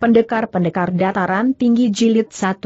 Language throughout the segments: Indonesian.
Pendekar-pendekar dataran tinggi jilid 1.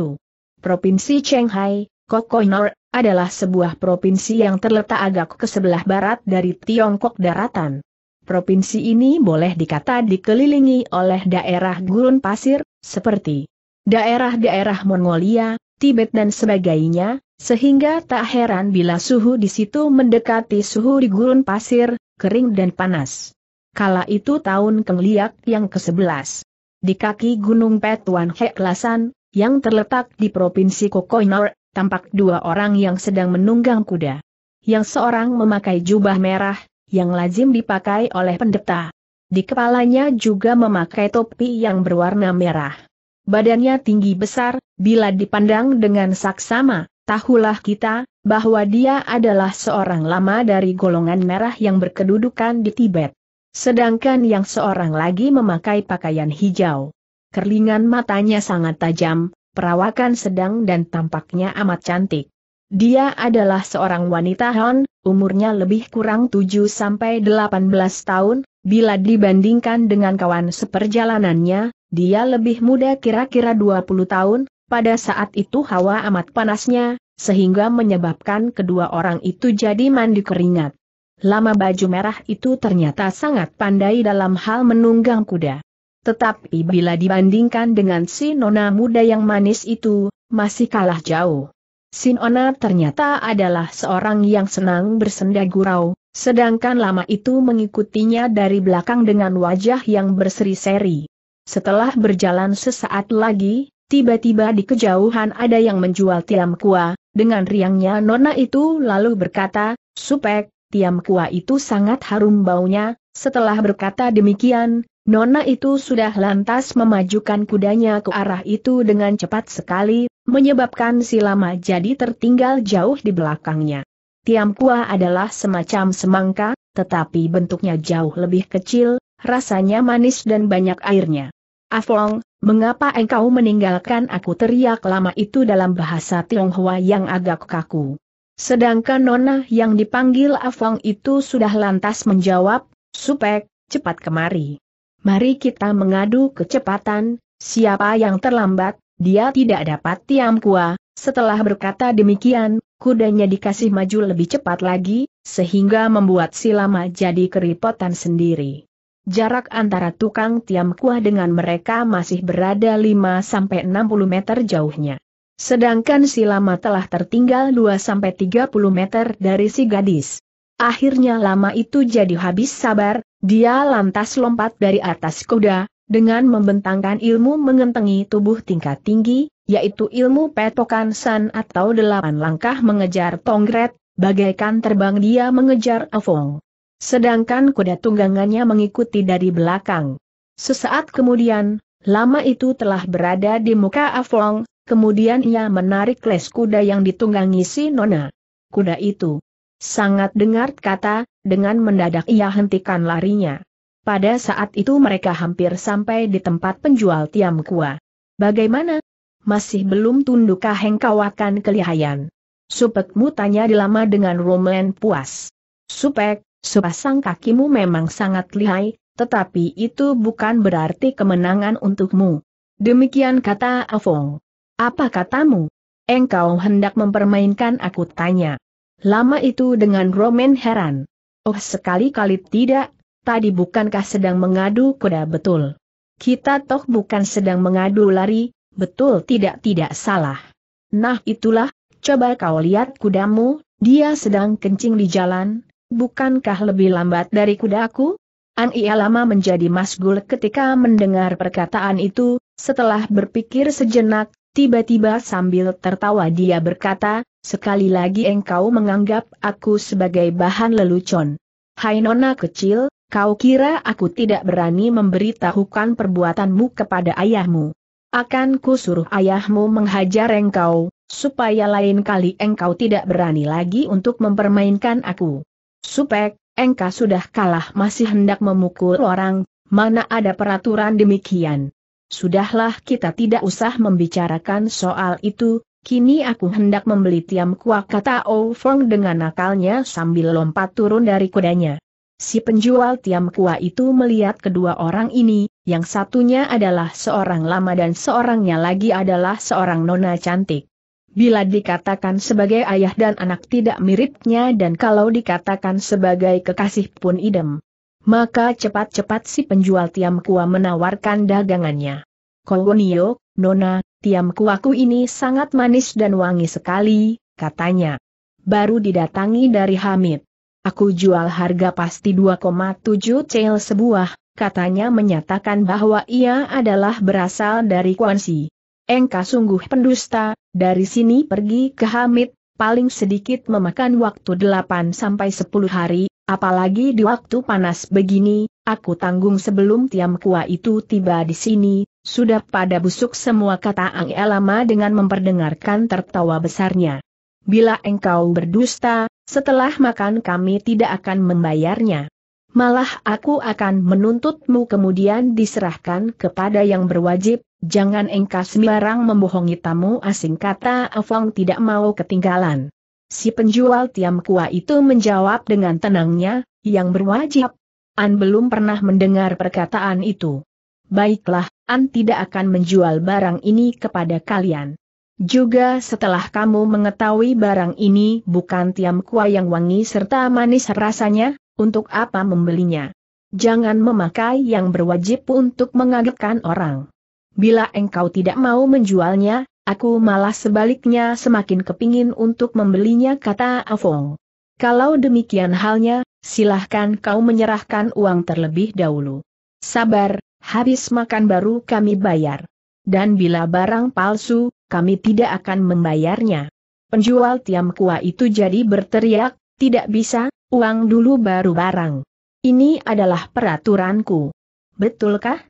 Provinsi Chenghai, Kokoinor, adalah sebuah provinsi yang terletak agak ke sebelah barat dari Tiongkok daratan. Provinsi ini boleh dikata dikelilingi oleh daerah gurun pasir, seperti daerah-daerah Mongolia, Tibet dan sebagainya, sehingga tak heran bila suhu di situ mendekati suhu di gurun pasir, kering dan panas. Kala itu tahun Kengliak yang ke-11. Di kaki Gunung Petuan Heklasan, yang terletak di Provinsi Kokoinor, tampak dua orang yang sedang menunggang kuda. Yang seorang memakai jubah merah, yang lazim dipakai oleh pendeta. Di kepalanya juga memakai topi yang berwarna merah. Badannya tinggi besar, bila dipandang dengan saksama, tahulah kita, bahwa dia adalah seorang lama dari golongan merah yang berkedudukan di Tibet. Sedangkan yang seorang lagi memakai pakaian hijau. Kerlingan matanya sangat tajam, perawakan sedang dan tampaknya amat cantik. Dia adalah seorang wanita hon, umurnya lebih kurang 7-18 tahun, bila dibandingkan dengan kawan seperjalanannya, dia lebih muda kira-kira 20 tahun, pada saat itu hawa amat panasnya, sehingga menyebabkan kedua orang itu jadi mandi keringat lama baju merah itu ternyata sangat pandai dalam hal menunggang kuda. Tetapi bila dibandingkan dengan si nona muda yang manis itu, masih kalah jauh. Sinona ternyata adalah seorang yang senang bersenda gurau, sedangkan lama itu mengikutinya dari belakang dengan wajah yang berseri-seri. Setelah berjalan sesaat lagi, tiba-tiba di kejauhan ada yang menjual tiam kuah. dengan riangnya Nona itu lalu berkata, Supek, tiam kua itu sangat harum baunya, setelah berkata demikian, Nona itu sudah lantas memajukan kudanya ke arah itu dengan cepat sekali, menyebabkan si lama jadi tertinggal jauh di belakangnya. Tiam kua adalah semacam semangka, tetapi bentuknya jauh lebih kecil, rasanya manis dan banyak airnya. Aflong, mengapa engkau meninggalkan aku teriak lama itu dalam bahasa Tionghoa yang agak kaku. Sedangkan Nona yang dipanggil Afong itu sudah lantas menjawab, Supek, cepat kemari. Mari kita mengadu kecepatan, siapa yang terlambat, dia tidak dapat tiam kuah." Setelah berkata demikian, kudanya dikasih maju lebih cepat lagi, sehingga membuat Silama jadi keripotan sendiri. Jarak antara tukang tiam kuah dengan mereka masih berada 5-60 meter jauhnya. Sedangkan si lama telah tertinggal 2-30 meter dari si gadis. Akhirnya lama itu jadi habis sabar, dia lantas lompat dari atas kuda, dengan membentangkan ilmu mengentengi tubuh tingkat tinggi, yaitu ilmu petokan san atau delapan langkah mengejar tongret, bagaikan terbang dia mengejar avong. Sedangkan kuda tunggangannya mengikuti dari belakang. Sesaat kemudian, lama itu telah berada di muka avong, Kemudian ia menarik les kuda yang ditunggangi si Nona. Kuda itu sangat dengar kata, dengan mendadak ia hentikan larinya. Pada saat itu mereka hampir sampai di tempat penjual tiam kua. Bagaimana? Masih belum tundukkah hengkawakan akan kelihayan? Supekmu tanya dilama dengan romlen puas. Supek, sepasang kakimu memang sangat lihai, tetapi itu bukan berarti kemenangan untukmu. Demikian kata Afong. Apa katamu? Engkau hendak mempermainkan aku tanya. Lama itu dengan Roman heran. Oh sekali-kali tidak, tadi bukankah sedang mengadu kuda betul? Kita toh bukan sedang mengadu lari, betul tidak-tidak salah. Nah itulah, coba kau lihat kudamu, dia sedang kencing di jalan, bukankah lebih lambat dari kudaku? An ia lama menjadi masgul ketika mendengar perkataan itu, setelah berpikir sejenak, Tiba-tiba sambil tertawa dia berkata, sekali lagi engkau menganggap aku sebagai bahan lelucon. Hai nona kecil, kau kira aku tidak berani memberitahukan perbuatanmu kepada ayahmu. Akan ku suruh ayahmu menghajar engkau, supaya lain kali engkau tidak berani lagi untuk mempermainkan aku. Supek, engkau sudah kalah masih hendak memukul orang, mana ada peraturan demikian. Sudahlah kita tidak usah membicarakan soal itu, kini aku hendak membeli tiam kuah kata O Fong dengan nakalnya sambil lompat turun dari kudanya. Si penjual tiam kuah itu melihat kedua orang ini, yang satunya adalah seorang lama dan seorangnya lagi adalah seorang nona cantik. Bila dikatakan sebagai ayah dan anak tidak miripnya dan kalau dikatakan sebagai kekasih pun idem. Maka cepat-cepat si penjual Tiam Kua menawarkan dagangannya. Kowonio, Nona, Tiam Kuaku ini sangat manis dan wangi sekali, katanya. Baru didatangi dari Hamid. Aku jual harga pasti 2,7 cel sebuah, katanya menyatakan bahwa ia adalah berasal dari Kuansi. Engka sungguh pendusta, dari sini pergi ke Hamid, paling sedikit memakan waktu 8-10 hari, Apalagi di waktu panas begini, aku tanggung sebelum tiam kua itu tiba di sini, sudah pada busuk semua kata Ang Elama dengan memperdengarkan tertawa besarnya. Bila engkau berdusta, setelah makan kami tidak akan membayarnya. Malah aku akan menuntutmu kemudian diserahkan kepada yang berwajib, jangan engkau sembarang membohongi tamu asing kata Afong tidak mau ketinggalan. Si penjual tiam kuah itu menjawab dengan tenangnya, yang berwajib. An belum pernah mendengar perkataan itu. Baiklah, An tidak akan menjual barang ini kepada kalian. Juga setelah kamu mengetahui barang ini bukan tiam kuah yang wangi serta manis rasanya, untuk apa membelinya? Jangan memakai yang berwajib untuk mengagetkan orang. Bila engkau tidak mau menjualnya, Aku malah sebaliknya semakin kepingin untuk membelinya kata Afong. Kalau demikian halnya, silahkan kau menyerahkan uang terlebih dahulu. Sabar, habis makan baru kami bayar. Dan bila barang palsu, kami tidak akan membayarnya. Penjual tiam kuah itu jadi berteriak, tidak bisa, uang dulu baru barang. Ini adalah peraturanku. Betulkah?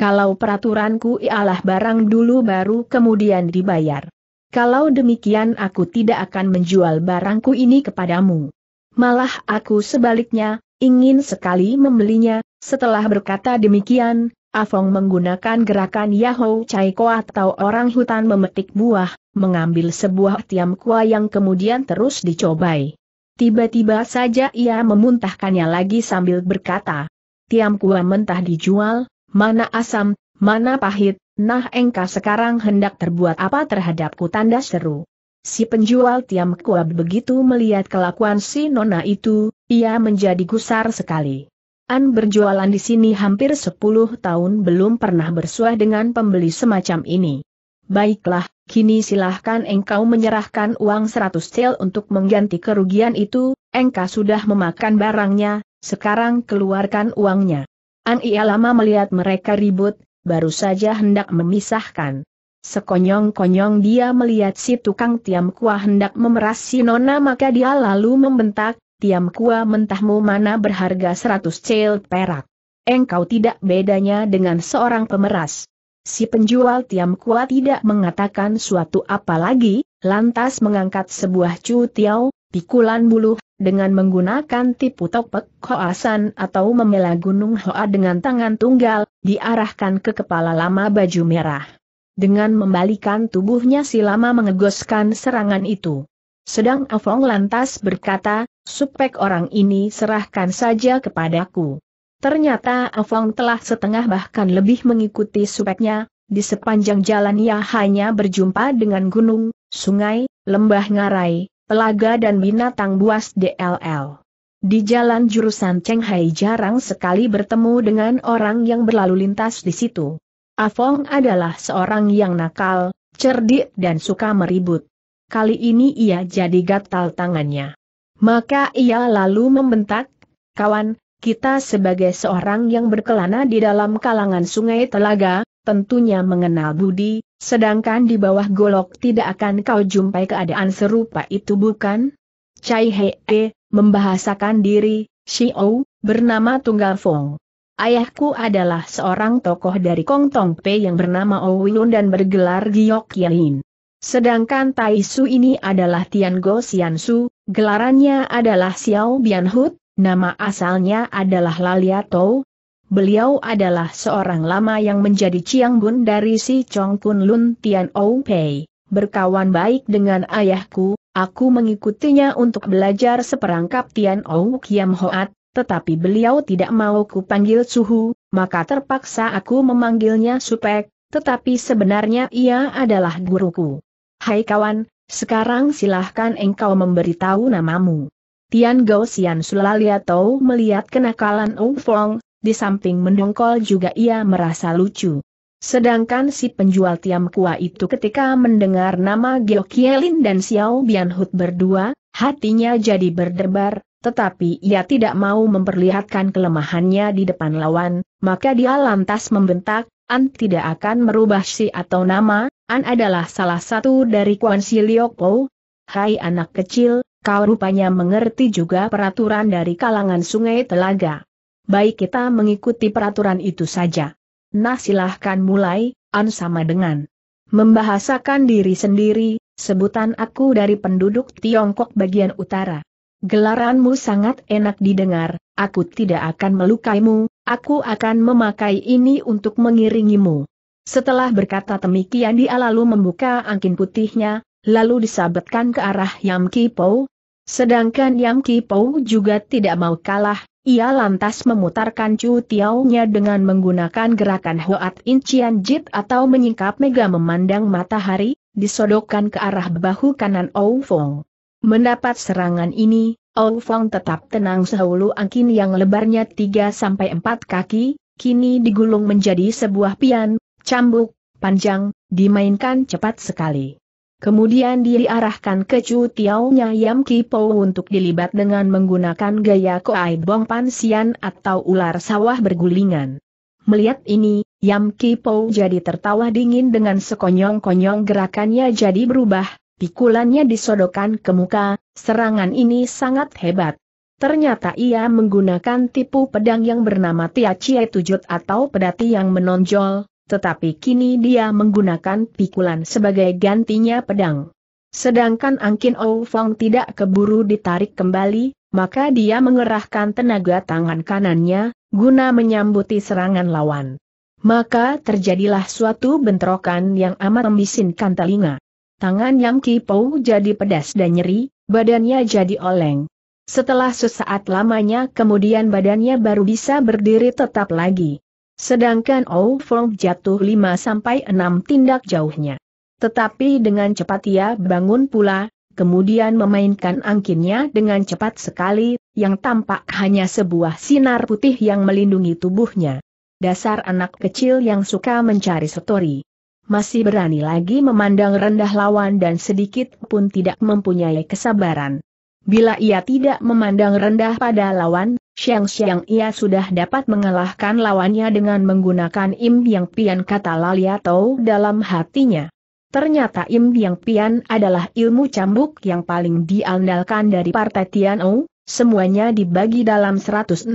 Kalau peraturanku ialah barang dulu baru kemudian dibayar. Kalau demikian aku tidak akan menjual barangku ini kepadamu. Malah aku sebaliknya, ingin sekali membelinya, setelah berkata demikian, Afong menggunakan gerakan Yahoo Chaiko atau orang hutan memetik buah, mengambil sebuah tiam kua yang kemudian terus dicobai. Tiba-tiba saja ia memuntahkannya lagi sambil berkata, tiam kua mentah dijual, mana asam, mana pahit, nah engkau sekarang hendak terbuat apa terhadapku tanda seru. Si penjual tiam kuab begitu melihat kelakuan si nona itu, ia menjadi gusar sekali. An berjualan di sini hampir 10 tahun belum pernah bersuah dengan pembeli semacam ini. Baiklah, kini silahkan engkau menyerahkan uang 100 tel untuk mengganti kerugian itu, engkau sudah memakan barangnya, sekarang keluarkan uangnya. An Ia lama melihat mereka ribut, baru saja hendak memisahkan. Sekonyong-konyong dia melihat si tukang tiam kuah hendak memeras si nona maka dia lalu membentak, tiam kuah mentahmu mana berharga seratus cel perak. Engkau tidak bedanya dengan seorang pemeras. Si penjual tiam kuah tidak mengatakan suatu apa lagi, lantas mengangkat sebuah cu cutiau, pikulan bulu dengan menggunakan tipu topek Hoasan atau memela gunung Hoa dengan tangan tunggal, diarahkan ke kepala lama baju merah. Dengan membalikan tubuhnya si lama mengegoskan serangan itu. Sedang Afong lantas berkata, supek orang ini serahkan saja kepadaku. Ternyata Afong telah setengah bahkan lebih mengikuti supeknya, di sepanjang jalan ia hanya berjumpa dengan gunung, sungai, lembah ngarai, pelaga dan binatang buas DLL. Di jalan jurusan Cenghai jarang sekali bertemu dengan orang yang berlalu lintas di situ. Afong adalah seorang yang nakal, cerdik dan suka meribut. Kali ini ia jadi gatal tangannya. Maka ia lalu membentak, kawan, kita sebagai seorang yang berkelana di dalam kalangan sungai telaga, tentunya mengenal budi, Sedangkan di bawah golok tidak akan kau jumpai keadaan serupa itu bukan? Cai Hee, membahasakan diri, Xiao, bernama Tunggal Fong. Ayahku adalah seorang tokoh dari Kong Tong Pe yang bernama Ouyun dan bergelar Giok Yain. Sedangkan Tai Su ini adalah Tian Go Xian Su, gelarannya adalah Xiao Bian Hut, nama asalnya adalah Lalia Tou, Beliau adalah seorang lama yang menjadi ciang Bun dari si Chong Kun Lun Tian Ou Pei. Berkawan baik dengan ayahku, aku mengikutinya untuk belajar seperangkap Tian Ou Kiam Hoat, tetapi beliau tidak mau kupanggil suhu, maka terpaksa aku memanggilnya supek, tetapi sebenarnya ia adalah guruku. Hai kawan, sekarang silahkan engkau memberitahu namamu. Tian Gao Xian Sulalia Tau melihat kenakalan Ong Fong, di samping mendongkol juga ia merasa lucu. Sedangkan si penjual tiam kuah itu ketika mendengar nama Geo Kielin dan Xiao Bianhut berdua, hatinya jadi berdebar, tetapi ia tidak mau memperlihatkan kelemahannya di depan lawan, maka dia lantas membentak, An tidak akan merubah si atau nama, An adalah salah satu dari Kuan Si po. Hai anak kecil, kau rupanya mengerti juga peraturan dari kalangan sungai telaga baik kita mengikuti peraturan itu saja. Nah silahkan mulai, An sama dengan membahasakan diri sendiri, sebutan aku dari penduduk Tiongkok bagian utara. Gelaranmu sangat enak didengar, aku tidak akan melukaimu, aku akan memakai ini untuk mengiringimu. Setelah berkata demikian dia lalu membuka angkin putihnya, lalu disabetkan ke arah Yam Kipou. Sedangkan Yam Kipou juga tidak mau kalah, ia lantas memutarkan kancu tiaunya dengan menggunakan gerakan Hoat incian Jit atau menyingkap mega memandang matahari, disodokkan ke arah bahu kanan Ou Fong. Mendapat serangan ini, Ou Fong tetap tenang sehulu angkin yang lebarnya 3-4 kaki, kini digulung menjadi sebuah pian, cambuk, panjang, dimainkan cepat sekali. Kemudian diarahkan ke Chu Tiaonya Yam Kipo untuk dilibat dengan menggunakan gaya Koai Bong Pansian atau ular sawah bergulingan. Melihat ini, Yam Kipo jadi tertawa dingin dengan sekonyong-konyong gerakannya jadi berubah, pikulannya disodokan ke muka, serangan ini sangat hebat. Ternyata ia menggunakan tipu pedang yang bernama Tia Chie Tujut atau pedati yang menonjol, tetapi kini dia menggunakan pikulan sebagai gantinya pedang. Sedangkan Angkin Ou Fong tidak keburu ditarik kembali, maka dia mengerahkan tenaga tangan kanannya, guna menyambuti serangan lawan. Maka terjadilah suatu bentrokan yang amat membisinkan telinga. Tangan Yang Kipou jadi pedas dan nyeri, badannya jadi oleng. Setelah sesaat lamanya kemudian badannya baru bisa berdiri tetap lagi. Sedangkan Oufong jatuh 5-6 tindak jauhnya. Tetapi dengan cepat ia bangun pula, kemudian memainkan angkinnya dengan cepat sekali, yang tampak hanya sebuah sinar putih yang melindungi tubuhnya. Dasar anak kecil yang suka mencari setori. Masih berani lagi memandang rendah lawan dan sedikit pun tidak mempunyai kesabaran. Bila ia tidak memandang rendah pada lawan, Siang-siang ia sudah dapat mengalahkan lawannya dengan menggunakan Im Yang Pian kata Laliato dalam hatinya. Ternyata Im Yang Pian adalah ilmu cambuk yang paling diandalkan dari partai Tianou, semuanya dibagi dalam 160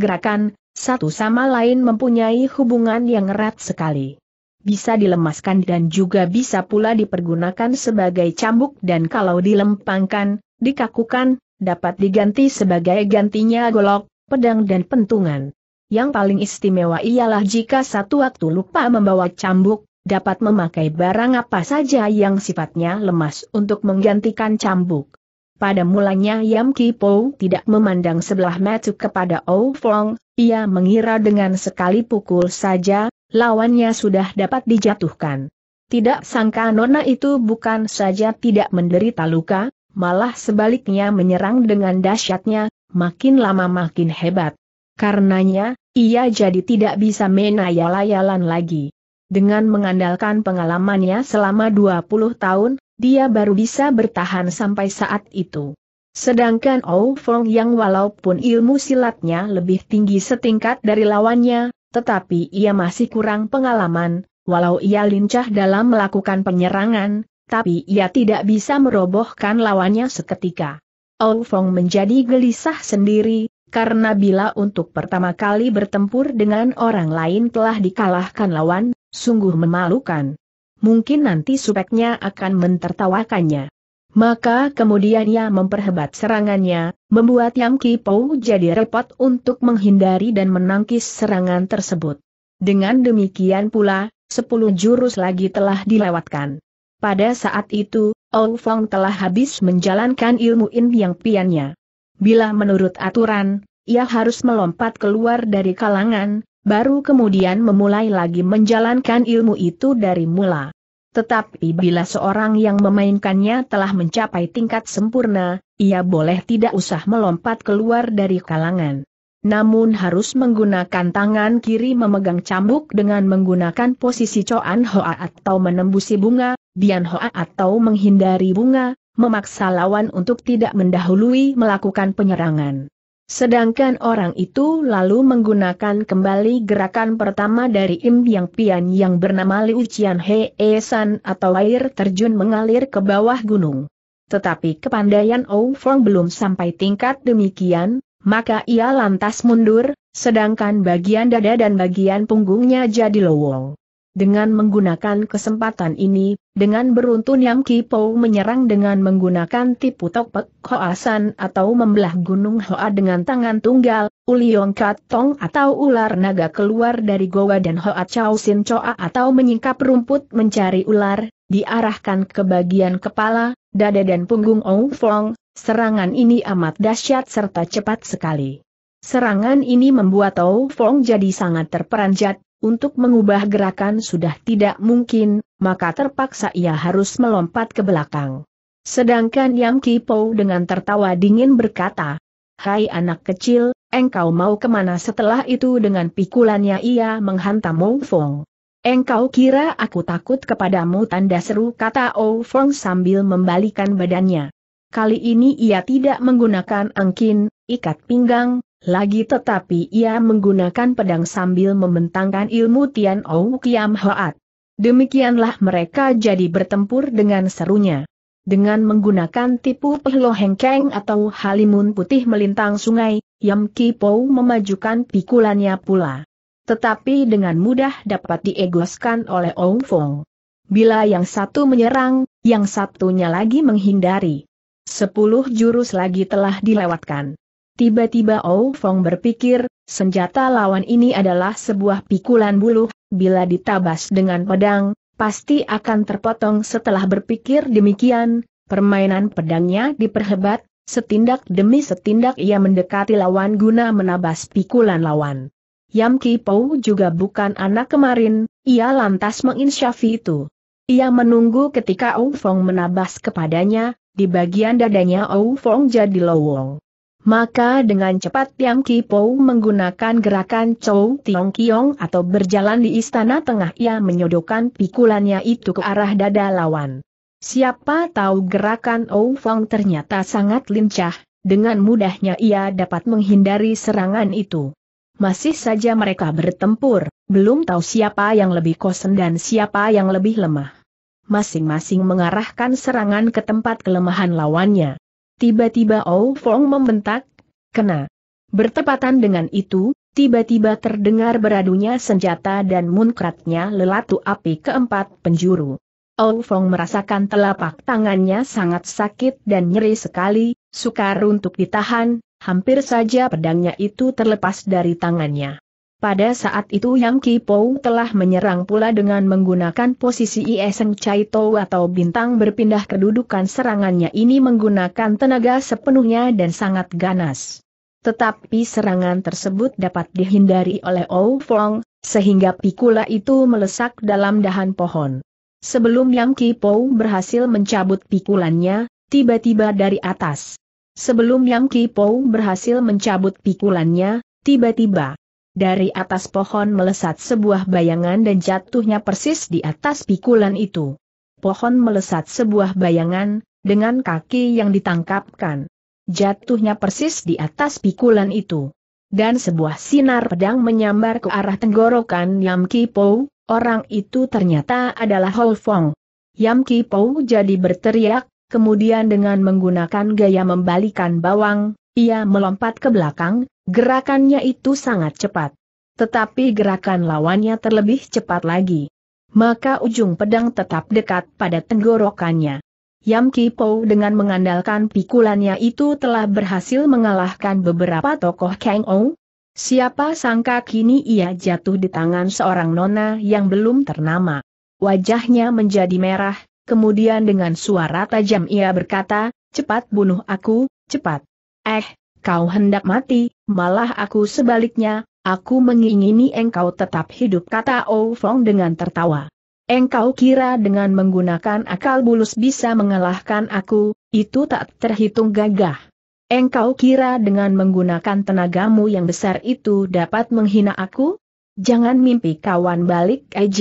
gerakan, satu sama lain mempunyai hubungan yang erat sekali. Bisa dilemaskan dan juga bisa pula dipergunakan sebagai cambuk dan kalau dilempangkan, dikakukan, dapat diganti sebagai gantinya golok, pedang dan pentungan. Yang paling istimewa ialah jika satu waktu lupa membawa cambuk, dapat memakai barang apa saja yang sifatnya lemas untuk menggantikan cambuk. Pada mulanya Yam Kipo tidak memandang sebelah mata kepada O Fong. ia mengira dengan sekali pukul saja, lawannya sudah dapat dijatuhkan. Tidak sangka Nona itu bukan saja tidak menderita luka, malah sebaliknya menyerang dengan dahsyatnya, makin lama makin hebat. Karenanya, ia jadi tidak bisa menayal-ayalan lagi. Dengan mengandalkan pengalamannya selama 20 tahun, dia baru bisa bertahan sampai saat itu. Sedangkan Ou Fong yang walaupun ilmu silatnya lebih tinggi setingkat dari lawannya, tetapi ia masih kurang pengalaman, walau ia lincah dalam melakukan penyerangan, tapi ia tidak bisa merobohkan lawannya seketika. Ong Fong menjadi gelisah sendiri, karena bila untuk pertama kali bertempur dengan orang lain telah dikalahkan lawan, sungguh memalukan. Mungkin nanti supeknya akan mentertawakannya. Maka kemudian ia memperhebat serangannya, membuat Yam Kipo jadi repot untuk menghindari dan menangkis serangan tersebut. Dengan demikian pula, sepuluh jurus lagi telah dilewatkan. Pada saat itu, Ong Fong telah habis menjalankan ilmu in yang piannya. Bila menurut aturan, ia harus melompat keluar dari kalangan, baru kemudian memulai lagi menjalankan ilmu itu dari mula. Tetapi bila seorang yang memainkannya telah mencapai tingkat sempurna, ia boleh tidak usah melompat keluar dari kalangan. Namun harus menggunakan tangan kiri memegang cambuk dengan menggunakan posisi coan hoa atau menembusi bunga, Bian Hoa atau menghindari bunga, memaksa lawan untuk tidak mendahului melakukan penyerangan. Sedangkan orang itu lalu menggunakan kembali gerakan pertama dari Im Yang Pian yang bernama Liu Qian He e San atau air terjun mengalir ke bawah gunung. Tetapi kepandaian Ou Fong belum sampai tingkat demikian, maka ia lantas mundur, sedangkan bagian dada dan bagian punggungnya jadi lowong. Dengan menggunakan kesempatan ini, dengan beruntun Yam Kipo menyerang dengan menggunakan tipu topek Hoasan atau membelah gunung Hoa dengan tangan tunggal, Uliong Katong atau ular naga keluar dari Goa dan Hoa Chao Sin Choa atau menyingkap rumput mencari ular, diarahkan ke bagian kepala, dada dan punggung Ong Fong, serangan ini amat dahsyat serta cepat sekali. Serangan ini membuat Ong Fong jadi sangat terperanjat, untuk mengubah gerakan sudah tidak mungkin, maka terpaksa ia harus melompat ke belakang. Sedangkan Yang Kipo dengan tertawa dingin berkata, Hai anak kecil, engkau mau kemana setelah itu dengan pikulannya ia menghantam Mo Fong. Engkau kira aku takut kepadamu tanda seru kata Ou Fong sambil membalikan badannya. Kali ini ia tidak menggunakan angkin, ikat pinggang, lagi tetapi ia menggunakan pedang sambil membentangkan ilmu Tian Ou Kiam Hoat. Demikianlah mereka jadi bertempur dengan serunya. Dengan menggunakan tipu pehlo hengkeng atau halimun putih melintang sungai, Yam Kipo memajukan pikulannya pula. Tetapi dengan mudah dapat diegoskan oleh Ong Fong. Bila yang satu menyerang, yang satunya lagi menghindari. Sepuluh jurus lagi telah dilewatkan. Tiba-tiba Ou Fong berpikir, senjata lawan ini adalah sebuah pikulan buluh, bila ditabas dengan pedang, pasti akan terpotong setelah berpikir demikian, permainan pedangnya diperhebat, setindak demi setindak ia mendekati lawan guna menabas pikulan lawan. Yam Ki Pou juga bukan anak kemarin, ia lantas menginsyafi itu. Ia menunggu ketika Ou Fong menabas kepadanya, di bagian dadanya Ou Fong jadi lowong. Maka dengan cepat Tiam Kipo menggunakan gerakan Chou Tiong Kiong atau berjalan di istana tengah ia menyodokkan pikulannya itu ke arah dada lawan. Siapa tahu gerakan Ou Fong ternyata sangat lincah, dengan mudahnya ia dapat menghindari serangan itu. Masih saja mereka bertempur, belum tahu siapa yang lebih kosen dan siapa yang lebih lemah. Masing-masing mengarahkan serangan ke tempat kelemahan lawannya. Tiba-tiba Ou Fong membentak, kena. Bertepatan dengan itu, tiba-tiba terdengar beradunya senjata dan munkratnya lelatu api keempat penjuru. Ou Fong merasakan telapak tangannya sangat sakit dan nyeri sekali, sukar untuk ditahan, hampir saja pedangnya itu terlepas dari tangannya. Pada saat itu Yang Kipou telah menyerang pula dengan menggunakan posisi Iseng Chai Tou atau bintang berpindah kedudukan serangannya ini menggunakan tenaga sepenuhnya dan sangat ganas. Tetapi serangan tersebut dapat dihindari oleh Ou Fong, sehingga pikula itu melesak dalam dahan pohon. Sebelum Yang Kipou berhasil mencabut pikulannya, tiba-tiba dari atas. Sebelum Yang Kipou berhasil mencabut pikulannya, tiba-tiba dari atas pohon melesat sebuah bayangan dan jatuhnya persis di atas pikulan itu. Pohon melesat sebuah bayangan, dengan kaki yang ditangkapkan. Jatuhnya persis di atas pikulan itu. Dan sebuah sinar pedang menyambar ke arah tenggorokan Yam Kipo, orang itu ternyata adalah Hou Fong. Yam Kipo jadi berteriak, kemudian dengan menggunakan gaya membalikan bawang, ia melompat ke belakang, Gerakannya itu sangat cepat. Tetapi gerakan lawannya terlebih cepat lagi. Maka ujung pedang tetap dekat pada tenggorokannya. Yam Kipo dengan mengandalkan pikulannya itu telah berhasil mengalahkan beberapa tokoh Kang O. Siapa sangka kini ia jatuh di tangan seorang nona yang belum ternama. Wajahnya menjadi merah, kemudian dengan suara tajam ia berkata, cepat bunuh aku, cepat. Eh, kau hendak mati, malah aku sebaliknya, aku mengingini engkau tetap hidup kata Ou Fong dengan tertawa. Engkau kira dengan menggunakan akal bulus bisa mengalahkan aku, itu tak terhitung gagah. Engkau kira dengan menggunakan tenagamu yang besar itu dapat menghina aku? Jangan mimpi kawan balik Aj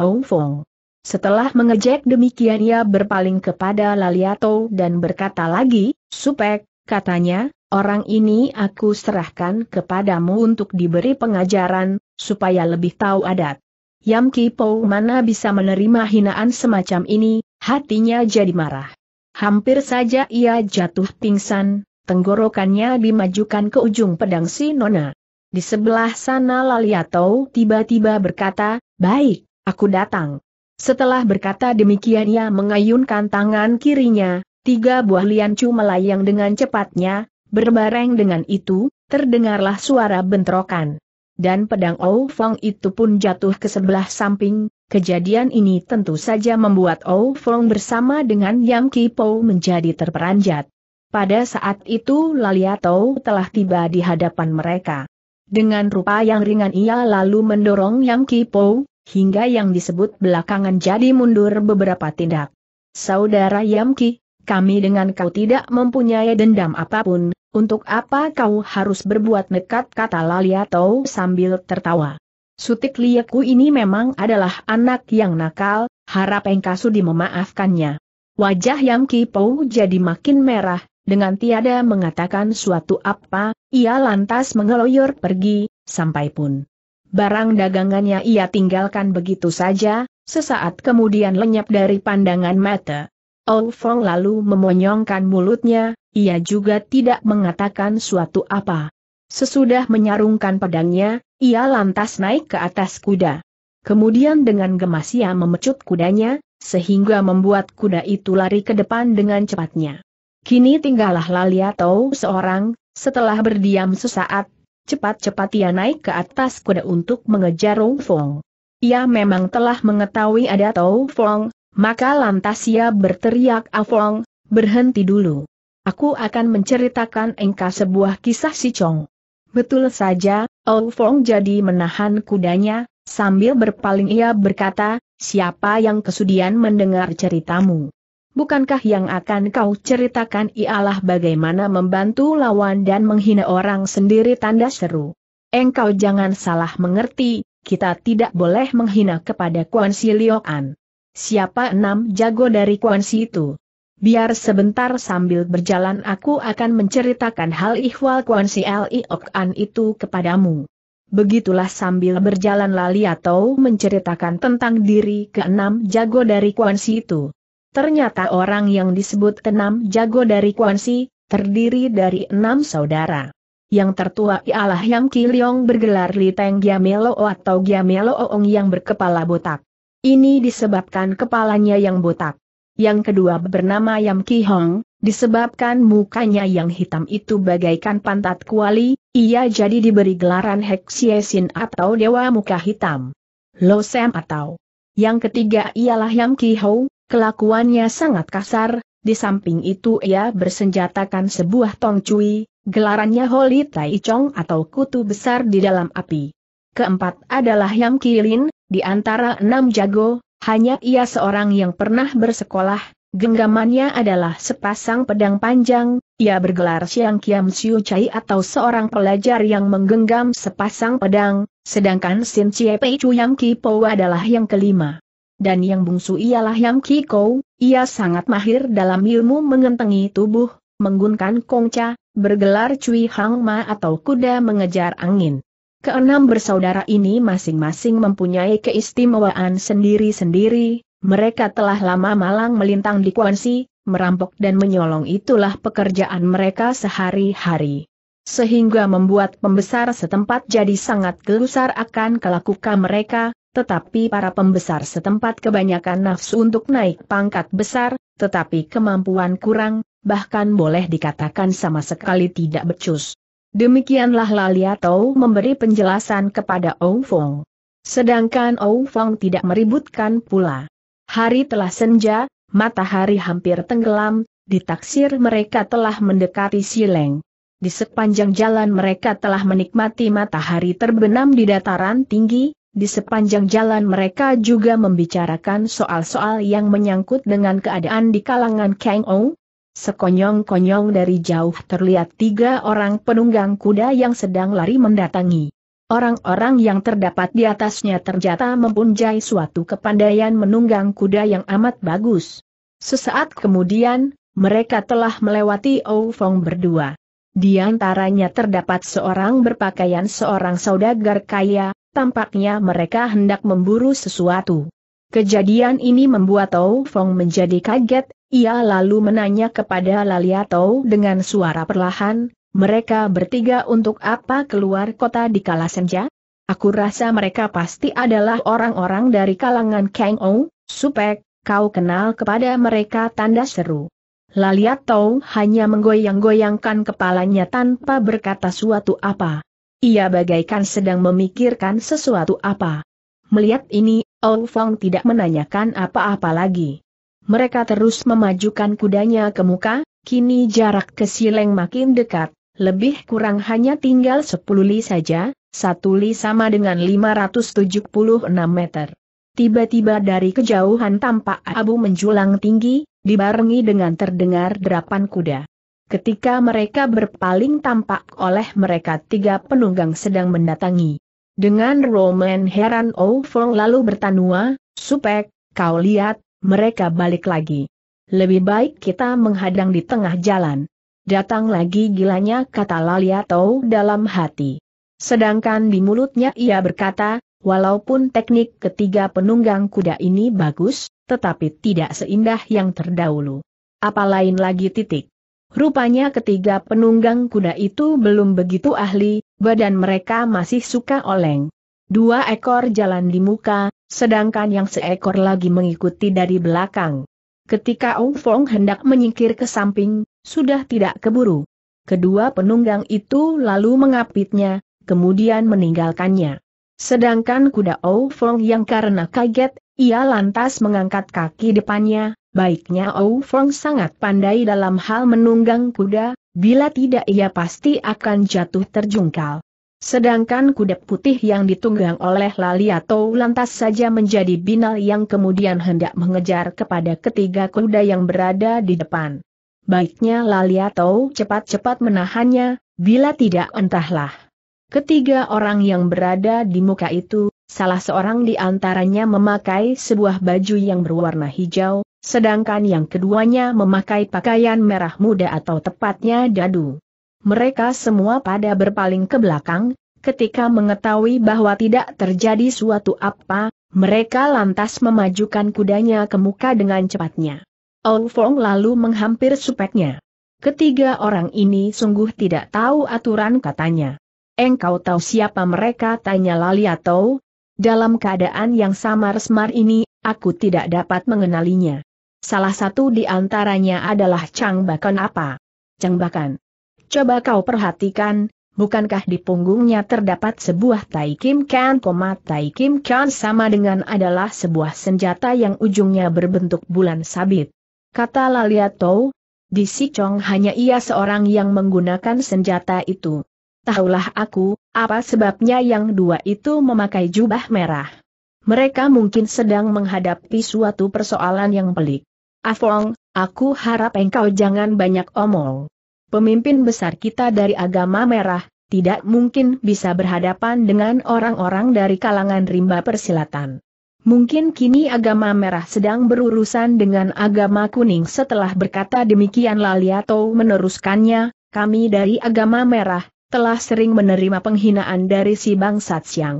Ou Fong. Setelah mengejek demikian ia berpaling kepada Laliato dan berkata lagi, Supek, katanya, Orang ini aku serahkan kepadamu untuk diberi pengajaran, supaya lebih tahu adat. Yam Kipo mana bisa menerima hinaan semacam ini, hatinya jadi marah. Hampir saja ia jatuh pingsan, tenggorokannya dimajukan ke ujung pedang si Nona. Di sebelah sana Laliato tiba-tiba berkata, baik, aku datang. Setelah berkata demikian ia mengayunkan tangan kirinya, tiga buah liancu melayang dengan cepatnya, Berbareng dengan itu, terdengarlah suara bentrokan. Dan pedang Ou Fong itu pun jatuh ke sebelah samping, kejadian ini tentu saja membuat Ou Fong bersama dengan Yam Kipo menjadi terperanjat. Pada saat itu Laliatou telah tiba di hadapan mereka. Dengan rupa yang ringan ia lalu mendorong Yam Kipo, hingga yang disebut belakangan jadi mundur beberapa tindak. Saudara Yamki, kami dengan kau tidak mempunyai dendam apapun, untuk apa kau harus berbuat nekat kata Lalia Tau sambil tertawa. Sutik liaku ini memang adalah anak yang nakal, harap Engkasudi memaafkannya. Wajah Yam Kipou jadi makin merah, dengan tiada mengatakan suatu apa, ia lantas mengeloyor pergi, sampai pun. Barang dagangannya ia tinggalkan begitu saja, sesaat kemudian lenyap dari pandangan mata. Ou Fong lalu memonyongkan mulutnya, ia juga tidak mengatakan suatu apa. Sesudah menyarungkan pedangnya, ia lantas naik ke atas kuda. Kemudian dengan gemas ia memecut kudanya, sehingga membuat kuda itu lari ke depan dengan cepatnya. Kini tinggallah Laliatou seorang, setelah berdiam sesaat, cepat-cepat ia naik ke atas kuda untuk mengejar Rung Fong. Ia memang telah mengetahui ada Tou Fong, maka lantas ia berteriak Afong, berhenti dulu. Aku akan menceritakan engkau sebuah kisah si Chong. Betul saja, Ou Fong jadi menahan kudanya, sambil berpaling ia berkata, siapa yang kesudian mendengar ceritamu? Bukankah yang akan kau ceritakan ialah bagaimana membantu lawan dan menghina orang sendiri tanda seru? Engkau jangan salah mengerti, kita tidak boleh menghina kepada Kuan Si Lio An. Siapa enam jago dari Kuan Si itu? Biar sebentar sambil berjalan aku akan menceritakan hal ihwal Kuan Si Liok An itu kepadamu. Begitulah sambil berjalan lali atau menceritakan tentang diri keenam jago dari Kuan Si itu. Ternyata orang yang disebut keenam jago dari Kuan Si, terdiri dari enam saudara. Yang tertua ialah Yang Kiliong bergelar li Liteng Giamelo atau Giamelo Oong yang berkepala botak. Ini disebabkan kepalanya yang botak yang kedua bernama Yam Ki Hong, disebabkan mukanya yang hitam itu bagaikan pantat kuali, ia jadi diberi gelaran Hexiesin atau Dewa Muka Hitam. Lo Sam atau yang ketiga ialah Yam Ki Hong, kelakuannya sangat kasar, di samping itu ia bersenjatakan sebuah tong cui, gelarannya Holy Tai Chong atau kutu besar di dalam api. Keempat adalah Yam Ki Lin, di antara enam jago, hanya ia seorang yang pernah bersekolah, genggamannya adalah sepasang pedang panjang, ia bergelar Siang Kiam Siu Chai atau seorang pelajar yang menggenggam sepasang pedang, sedangkan Sin Chie Pei Chu Yam Ki Po adalah yang kelima. Dan yang bungsu ialah Yam Ki Kou, ia sangat mahir dalam ilmu mengentengi tubuh, menggunakan kongca, bergelar Cui Hang Ma atau kuda mengejar angin. Keenam bersaudara ini masing-masing mempunyai keistimewaan sendiri-sendiri, mereka telah lama malang melintang di Kuansi, merampok dan menyolong itulah pekerjaan mereka sehari-hari. Sehingga membuat pembesar setempat jadi sangat gelusar akan kelakukan mereka, tetapi para pembesar setempat kebanyakan nafsu untuk naik pangkat besar, tetapi kemampuan kurang, bahkan boleh dikatakan sama sekali tidak becus. Demikianlah Lalia Tau memberi penjelasan kepada Ong Fong. Sedangkan Ong Fong tidak meributkan pula. Hari telah senja, matahari hampir tenggelam, ditaksir mereka telah mendekati Sileng. Di sepanjang jalan mereka telah menikmati matahari terbenam di dataran tinggi, di sepanjang jalan mereka juga membicarakan soal-soal yang menyangkut dengan keadaan di kalangan Kang Ou, Sekonyong-konyong dari jauh terlihat tiga orang penunggang kuda yang sedang lari mendatangi. Orang-orang yang terdapat di atasnya ternyata mempunyai suatu kepandaian menunggang kuda yang amat bagus. Sesaat kemudian, mereka telah melewati Oufong berdua. Di antaranya terdapat seorang berpakaian seorang saudagar kaya, tampaknya mereka hendak memburu sesuatu. Kejadian ini membuat Tau menjadi kaget, ia lalu menanya kepada Laliato dengan suara perlahan, mereka bertiga untuk apa keluar kota di kala Aku rasa mereka pasti adalah orang-orang dari kalangan Kang Ou, Supek, kau kenal kepada mereka tanda seru. Laliato hanya menggoyang-goyangkan kepalanya tanpa berkata suatu apa. Ia bagaikan sedang memikirkan sesuatu apa. Melihat ini, Ou Fong tidak menanyakan apa-apa lagi mereka terus memajukan kudanya ke muka, kini jarak ke Sileng makin dekat, lebih kurang hanya tinggal 10 li saja, satu li sama dengan 576 meter. Tiba-tiba dari kejauhan tampak abu menjulang tinggi, dibarengi dengan terdengar derapan kuda. Ketika mereka berpaling tampak oleh mereka tiga penunggang sedang mendatangi. Dengan Roman Heran Ouvong lalu bertanua, Supek, kau lihat, mereka balik lagi. Lebih baik kita menghadang di tengah jalan. Datang lagi gilanya kata Lalia Tau dalam hati. Sedangkan di mulutnya ia berkata, walaupun teknik ketiga penunggang kuda ini bagus, tetapi tidak seindah yang terdahulu. Apa lain lagi titik. Rupanya ketiga penunggang kuda itu belum begitu ahli, badan mereka masih suka oleng. Dua ekor jalan di muka, sedangkan yang seekor lagi mengikuti dari belakang. Ketika Ong Fong hendak menyingkir ke samping, sudah tidak keburu. Kedua penunggang itu lalu mengapitnya, kemudian meninggalkannya. Sedangkan kuda Ong Fong yang karena kaget, ia lantas mengangkat kaki depannya, baiknya Ou Fong sangat pandai dalam hal menunggang kuda, bila tidak ia pasti akan jatuh terjungkal. Sedangkan kuda putih yang ditunggang oleh Laliato lantas saja menjadi binal yang kemudian hendak mengejar kepada ketiga kuda yang berada di depan. Baiknya Laliato cepat-cepat menahannya, bila tidak entahlah. Ketiga orang yang berada di muka itu, salah seorang di antaranya memakai sebuah baju yang berwarna hijau, sedangkan yang keduanya memakai pakaian merah muda atau tepatnya dadu. Mereka semua pada berpaling ke belakang, ketika mengetahui bahwa tidak terjadi suatu apa, mereka lantas memajukan kudanya ke muka dengan cepatnya. Ong Fong lalu menghampir supeknya. Ketiga orang ini sungguh tidak tahu aturan katanya. Engkau tahu siapa mereka tanya Lali atau? Dalam keadaan yang samar-semar ini, aku tidak dapat mengenalinya. Salah satu di antaranya adalah Chang Bakan apa? Chang Bakan. Coba kau perhatikan, bukankah di punggungnya terdapat sebuah Tai Kim Kan, Tai Kim Kan sama dengan adalah sebuah senjata yang ujungnya berbentuk bulan sabit. Kata Lalia Tou, di Sichong hanya ia seorang yang menggunakan senjata itu. Tahulah aku, apa sebabnya yang dua itu memakai jubah merah. Mereka mungkin sedang menghadapi suatu persoalan yang pelik. Afong, aku harap engkau jangan banyak omong pemimpin besar kita dari agama merah, tidak mungkin bisa berhadapan dengan orang-orang dari kalangan rimba persilatan. Mungkin kini agama merah sedang berurusan dengan agama kuning setelah berkata demikian Laliato meneruskannya, kami dari agama merah, telah sering menerima penghinaan dari si bangsat siang.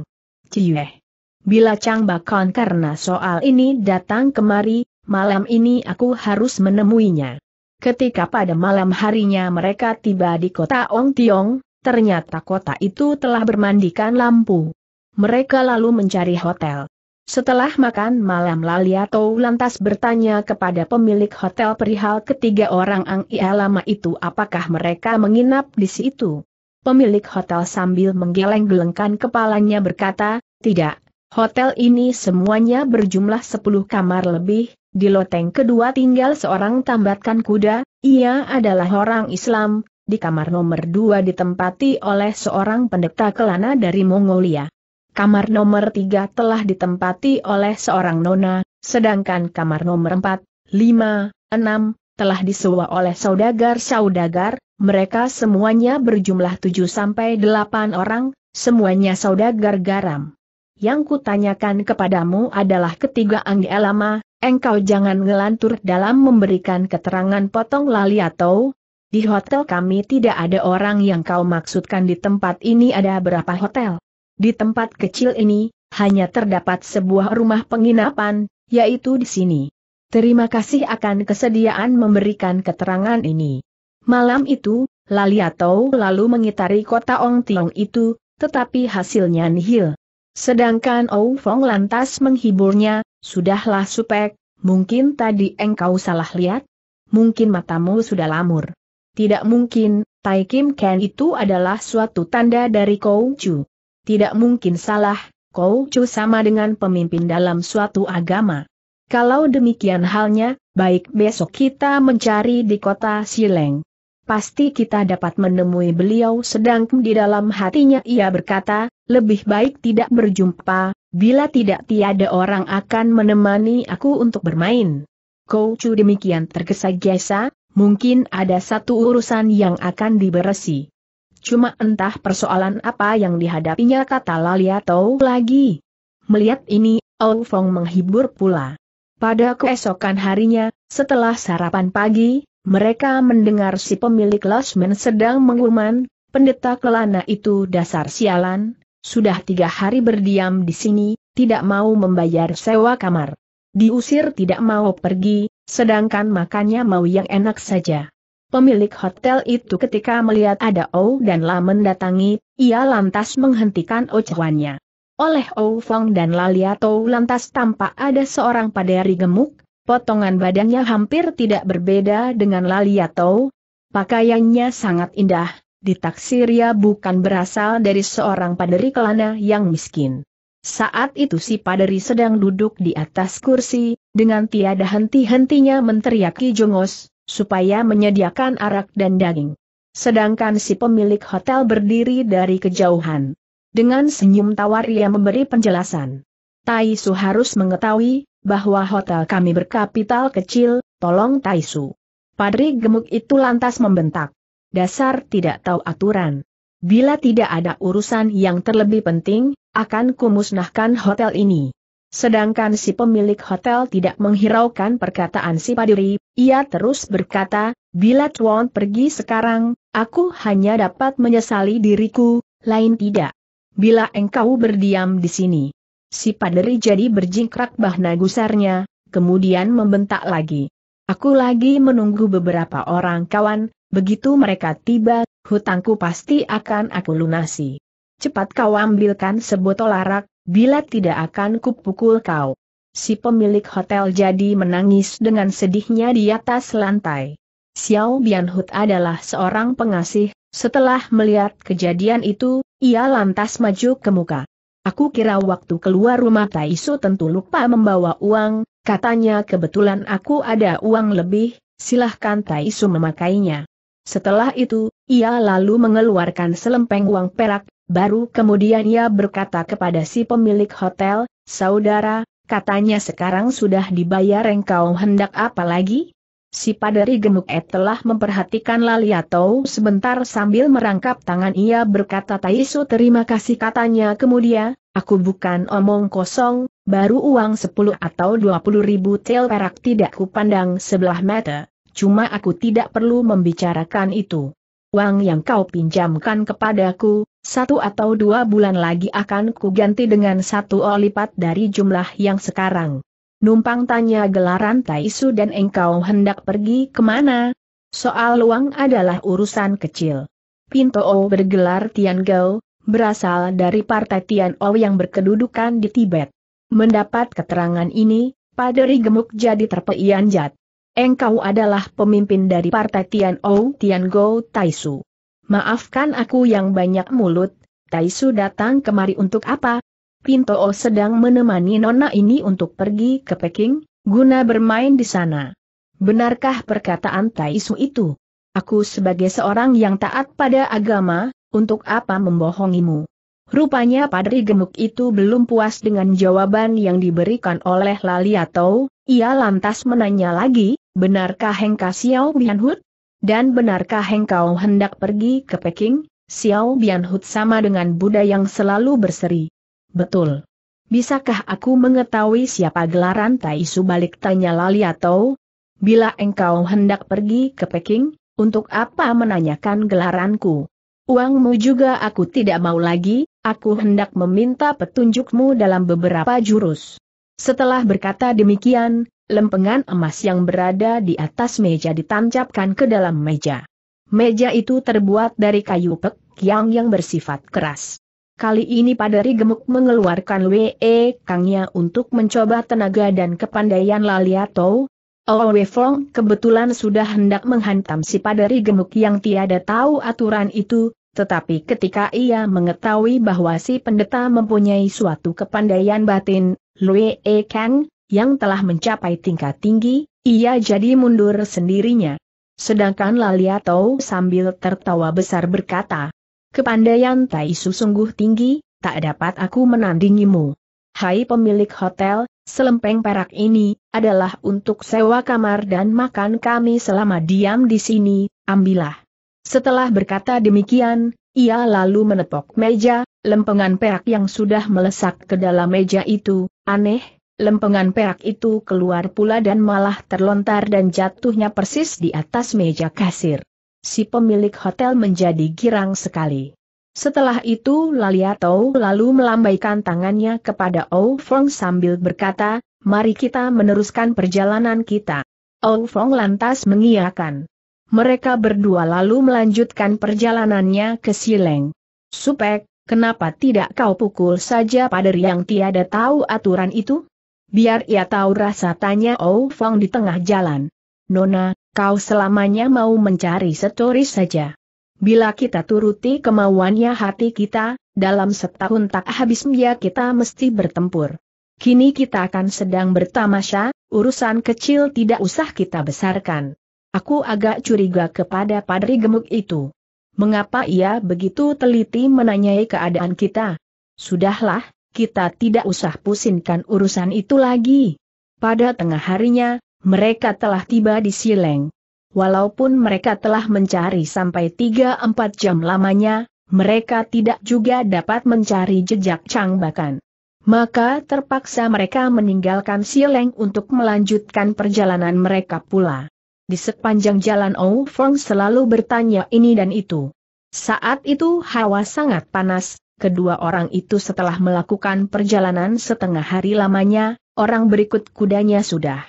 Cieh. Bila Chang Bakon karena soal ini datang kemari, malam ini aku harus menemuinya. Ketika pada malam harinya mereka tiba di kota Ong Tiong, ternyata kota itu telah bermandikan lampu. Mereka lalu mencari hotel. Setelah makan malam Laliato lantas bertanya kepada pemilik hotel perihal ketiga orang Ang Ia lama itu apakah mereka menginap di situ. Pemilik hotel sambil menggeleng-gelengkan kepalanya berkata, tidak, hotel ini semuanya berjumlah 10 kamar lebih, di loteng kedua tinggal seorang tambatkan kuda, ia adalah orang Islam, di kamar nomor dua ditempati oleh seorang pendeta kelana dari Mongolia. Kamar nomor tiga telah ditempati oleh seorang nona, sedangkan kamar nomor empat, lima, enam, telah disewa oleh saudagar-saudagar, mereka semuanya berjumlah tujuh sampai delapan orang, semuanya saudagar garam. Yang kutanyakan kepadamu adalah ketiga anggih Lama, Engkau jangan ngelantur dalam memberikan keterangan potong lali atau di hotel kami tidak ada orang yang kau maksudkan di tempat ini ada berapa hotel. Di tempat kecil ini, hanya terdapat sebuah rumah penginapan, yaitu di sini. Terima kasih akan kesediaan memberikan keterangan ini. Malam itu, Laliatou lalu mengitari kota Ong Tiong itu, tetapi hasilnya nihil. Sedangkan Ou Fong lantas menghiburnya, sudahlah supek, mungkin tadi engkau salah lihat? Mungkin matamu sudah lamur. Tidak mungkin, Tai Kim Ken itu adalah suatu tanda dari Kou Chu. Tidak mungkin salah, Kou Chu sama dengan pemimpin dalam suatu agama. Kalau demikian halnya, baik besok kita mencari di kota Sileng pasti kita dapat menemui beliau sedang di dalam hatinya ia berkata, lebih baik tidak berjumpa, bila tidak tiada orang akan menemani aku untuk bermain. Kau Koucu demikian tergesa-gesa, mungkin ada satu urusan yang akan diberesi. Cuma entah persoalan apa yang dihadapinya kata Lalia tahu lagi. Melihat ini, Ou Fong menghibur pula. Pada keesokan harinya, setelah sarapan pagi, mereka mendengar si pemilik losmen sedang mengumumkan, pendeta kelana itu dasar sialan, sudah tiga hari berdiam di sini, tidak mau membayar sewa kamar. Diusir tidak mau pergi, sedangkan makannya mau yang enak saja. Pemilik hotel itu ketika melihat ada O dan La mendatangi, ia lantas menghentikan ocehannya. Oleh O Fong dan Laliato lantas tampak ada seorang paderi gemuk, Potongan badannya hampir tidak berbeda dengan Laliato. Pakaiannya sangat indah, ditaksir ia bukan berasal dari seorang paderi kelana yang miskin. Saat itu si paderi sedang duduk di atas kursi, dengan tiada henti-hentinya meneriaki jongos, supaya menyediakan arak dan daging. Sedangkan si pemilik hotel berdiri dari kejauhan. Dengan senyum tawar ia memberi penjelasan. Tai Su harus mengetahui, bahwa hotel kami berkapital kecil, tolong Taisu. Padri gemuk itu lantas membentak. Dasar tidak tahu aturan. Bila tidak ada urusan yang terlebih penting, akan kumusnahkan hotel ini. Sedangkan si pemilik hotel tidak menghiraukan perkataan si Padri, ia terus berkata, bila Tuan pergi sekarang, aku hanya dapat menyesali diriku, lain tidak. Bila engkau berdiam di sini, Si paderi jadi berjingkrak bahna gusarnya, kemudian membentak lagi. Aku lagi menunggu beberapa orang kawan, begitu mereka tiba, hutangku pasti akan aku lunasi. Cepat kau ambilkan sebotol arak, bila tidak akan kupukul kau. Si pemilik hotel jadi menangis dengan sedihnya di atas lantai. Xiao Bianhut adalah seorang pengasih, setelah melihat kejadian itu, ia lantas maju ke muka. Aku kira waktu keluar rumah Taiso tentu lupa membawa uang, katanya kebetulan aku ada uang lebih, silahkan Taiso memakainya. Setelah itu, ia lalu mengeluarkan selempeng uang perak, baru kemudian ia berkata kepada si pemilik hotel, Saudara, katanya sekarang sudah dibayar engkau hendak apa lagi? Si padari gemuk Et telah memperhatikan Laliato sebentar sambil merangkap tangan ia berkata Taisu terima kasih katanya kemudian, aku bukan omong kosong, baru uang 10 atau 20 ribu tel perak tidak kupandang sebelah mata, cuma aku tidak perlu membicarakan itu. Uang yang kau pinjamkan kepadaku, satu atau dua bulan lagi akan kuganti dengan satu olipat dari jumlah yang sekarang. Numpang tanya gelaran Taisu dan engkau hendak pergi kemana? Soal luang adalah urusan kecil. Pinto O bergelar Tian Gao, berasal dari partai Tian O yang berkedudukan di Tibet. Mendapat keterangan ini, Paderi gemuk jadi terpeian jat. Engkau adalah pemimpin dari partai Tian O Tian Go Taisu. Maafkan aku yang banyak mulut, Taisu datang kemari untuk apa? Pinto o sedang menemani Nona ini untuk pergi ke Peking, guna bermain di sana. Benarkah perkataan Taisu itu? Aku sebagai seorang yang taat pada agama, untuk apa membohongimu? Rupanya Padri Gemuk itu belum puas dengan jawaban yang diberikan oleh Lali atau, ia lantas menanya lagi, benarkah Hengka Xiao Bianhut? Dan benarkah Hengkau hendak pergi ke Peking? Xiao Bianhut sama dengan Buddha yang selalu berseri. Betul. Bisakah aku mengetahui siapa gelaran Tai balik tanya Lali atau? Bila engkau hendak pergi ke Peking, untuk apa menanyakan gelaranku? Uangmu juga aku tidak mau lagi, aku hendak meminta petunjukmu dalam beberapa jurus. Setelah berkata demikian, lempengan emas yang berada di atas meja ditancapkan ke dalam meja. Meja itu terbuat dari kayu pek yang yang bersifat keras. Kali ini Padari gemuk mengeluarkan WE Kangnya untuk mencoba tenaga dan kepandaian Laliato. Owe oh, Fong kebetulan sudah hendak menghantam si Padari gemuk yang tiada tahu aturan itu, tetapi ketika ia mengetahui bahwa si pendeta mempunyai suatu kepandaian batin, WE e Kang, yang telah mencapai tingkat tinggi, ia jadi mundur sendirinya. Sedangkan Laliato sambil tertawa besar berkata, Kepandaian Taisu sungguh tinggi, tak dapat aku menandingimu. Hai pemilik hotel, selempeng perak ini, adalah untuk sewa kamar dan makan kami selama diam di sini, ambillah. Setelah berkata demikian, ia lalu menepok meja, lempengan perak yang sudah melesak ke dalam meja itu, aneh, lempengan perak itu keluar pula dan malah terlontar dan jatuhnya persis di atas meja kasir si pemilik hotel menjadi girang sekali. Setelah itu Tau lalu melambaikan tangannya kepada Ou Fong sambil berkata, mari kita meneruskan perjalanan kita. Ou Fong lantas mengiyakan. Mereka berdua lalu melanjutkan perjalanannya ke Sileng. Supek, kenapa tidak kau pukul saja pada yang tiada tahu aturan itu? Biar ia tahu rasa tanya Ou Fong di tengah jalan. Nona, kau selamanya mau mencari setoris saja. Bila kita turuti kemauannya hati kita, dalam setahun tak habis habisnya kita mesti bertempur. Kini kita akan sedang bertamasya, urusan kecil tidak usah kita besarkan. Aku agak curiga kepada padri gemuk itu. Mengapa ia begitu teliti menanyai keadaan kita? Sudahlah, kita tidak usah pusingkan urusan itu lagi. Pada tengah harinya, mereka telah tiba di Sileng. Walaupun mereka telah mencari sampai 3-4 jam lamanya, mereka tidak juga dapat mencari jejak Bakan. Maka terpaksa mereka meninggalkan Sileng untuk melanjutkan perjalanan mereka pula. Di sepanjang jalan Ou Feng selalu bertanya ini dan itu. Saat itu hawa sangat panas, kedua orang itu setelah melakukan perjalanan setengah hari lamanya, orang berikut kudanya sudah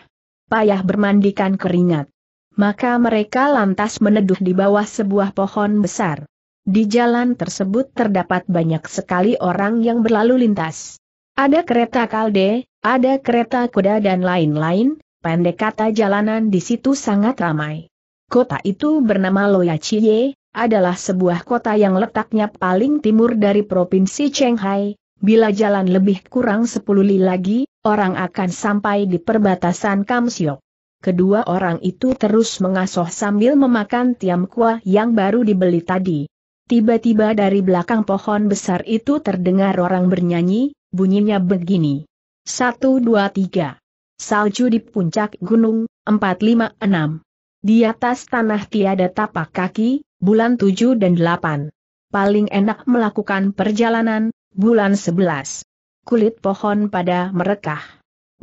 payah bermandikan keringat. Maka mereka lantas meneduh di bawah sebuah pohon besar. Di jalan tersebut terdapat banyak sekali orang yang berlalu lintas. Ada kereta kalde, ada kereta kuda dan lain-lain, pendek kata jalanan di situ sangat ramai. Kota itu bernama Loyachiye, adalah sebuah kota yang letaknya paling timur dari Provinsi Chenghai. Bila jalan lebih kurang 10 li lagi, orang akan sampai di perbatasan Kamsiok. Kedua orang itu terus mengasuh sambil memakan tiam kuah yang baru dibeli tadi. Tiba-tiba dari belakang pohon besar itu terdengar orang bernyanyi, bunyinya begini. Satu dua tiga. Salju di puncak gunung, empat lima enam. Di atas tanah tiada tapak kaki, bulan tujuh dan delapan. Paling enak melakukan perjalanan, Bulan 11. Kulit pohon pada merekah.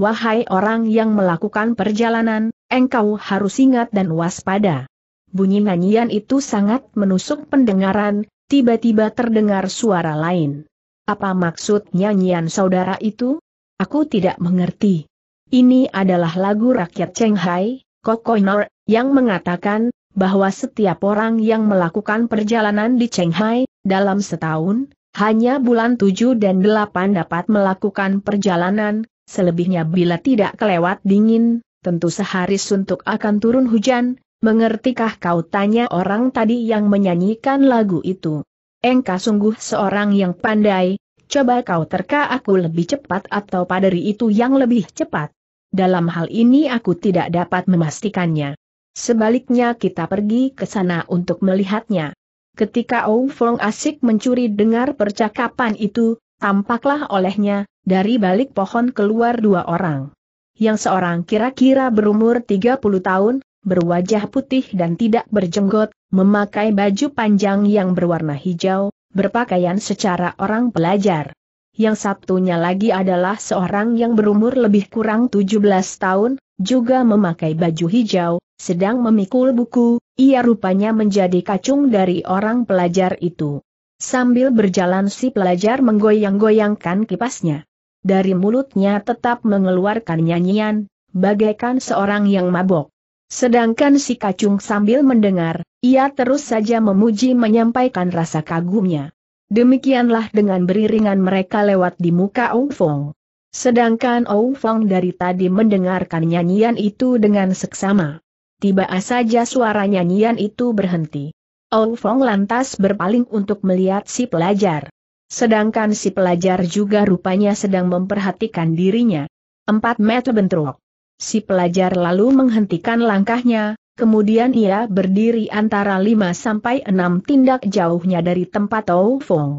Wahai orang yang melakukan perjalanan, engkau harus ingat dan waspada. Bunyi nyanyian itu sangat menusuk pendengaran, tiba-tiba terdengar suara lain. Apa maksud nyanyian saudara itu? Aku tidak mengerti. Ini adalah lagu rakyat Shanghai, Kokonor, yang mengatakan, bahwa setiap orang yang melakukan perjalanan di Shanghai, dalam setahun, hanya bulan 7 dan 8 dapat melakukan perjalanan, selebihnya bila tidak kelewat dingin, tentu sehari suntuk akan turun hujan, mengertikah kau tanya orang tadi yang menyanyikan lagu itu. Engka sungguh seorang yang pandai, coba kau terka aku lebih cepat atau padari itu yang lebih cepat. Dalam hal ini aku tidak dapat memastikannya. Sebaliknya kita pergi ke sana untuk melihatnya. Ketika Ong Fong asik mencuri dengar percakapan itu, tampaklah olehnya, dari balik pohon keluar dua orang. Yang seorang kira-kira berumur 30 tahun, berwajah putih dan tidak berjenggot, memakai baju panjang yang berwarna hijau, berpakaian secara orang pelajar. Yang satunya lagi adalah seorang yang berumur lebih kurang 17 tahun, juga memakai baju hijau, sedang memikul buku, ia rupanya menjadi kacung dari orang pelajar itu. Sambil berjalan si pelajar menggoyang-goyangkan kipasnya. Dari mulutnya tetap mengeluarkan nyanyian, bagaikan seorang yang mabok. Sedangkan si kacung sambil mendengar, ia terus saja memuji menyampaikan rasa kagumnya. Demikianlah dengan beriringan mereka lewat di muka Ong Fong. Sedangkan Ong Fong dari tadi mendengarkan nyanyian itu dengan seksama tiba saja suara nyanyian itu berhenti. Ong Fong lantas berpaling untuk melihat si pelajar. Sedangkan si pelajar juga rupanya sedang memperhatikan dirinya. Empat meter bentrok. Si pelajar lalu menghentikan langkahnya, kemudian ia berdiri antara lima sampai enam tindak jauhnya dari tempat Ong Fong.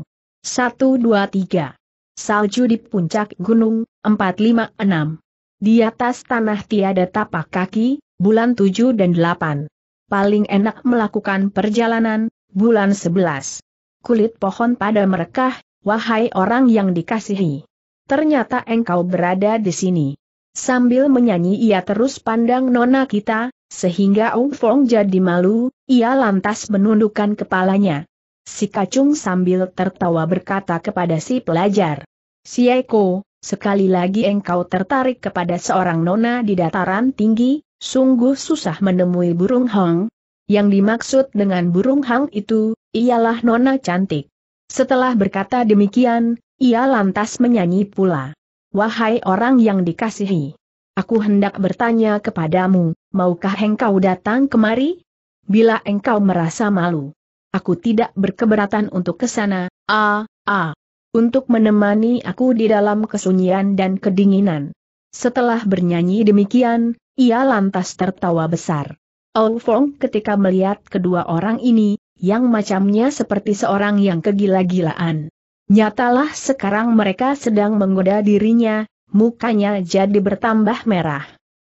Satu dua tiga. Salju di puncak gunung, empat lima enam. Di atas tanah tiada tapak kaki, bulan 7 dan 8. Paling enak melakukan perjalanan, bulan 11. Kulit pohon pada merekah, wahai orang yang dikasihi. Ternyata engkau berada di sini. Sambil menyanyi ia terus pandang nona kita, sehingga Ong Fong jadi malu, ia lantas menundukkan kepalanya. Si kacung sambil tertawa berkata kepada si pelajar. Si Eko, sekali lagi engkau tertarik kepada seorang nona di dataran tinggi, Sungguh susah menemui burung hong. Yang dimaksud dengan burung hang itu, ialah nona cantik. Setelah berkata demikian, ia lantas menyanyi pula. Wahai orang yang dikasihi. Aku hendak bertanya kepadamu, maukah engkau datang kemari? Bila engkau merasa malu. Aku tidak berkeberatan untuk ke sana, a, a. Untuk menemani aku di dalam kesunyian dan kedinginan. Setelah bernyanyi demikian, ia lantas tertawa besar. Ong Fong ketika melihat kedua orang ini, yang macamnya seperti seorang yang kegila-gilaan. Nyatalah sekarang mereka sedang menggoda dirinya, mukanya jadi bertambah merah.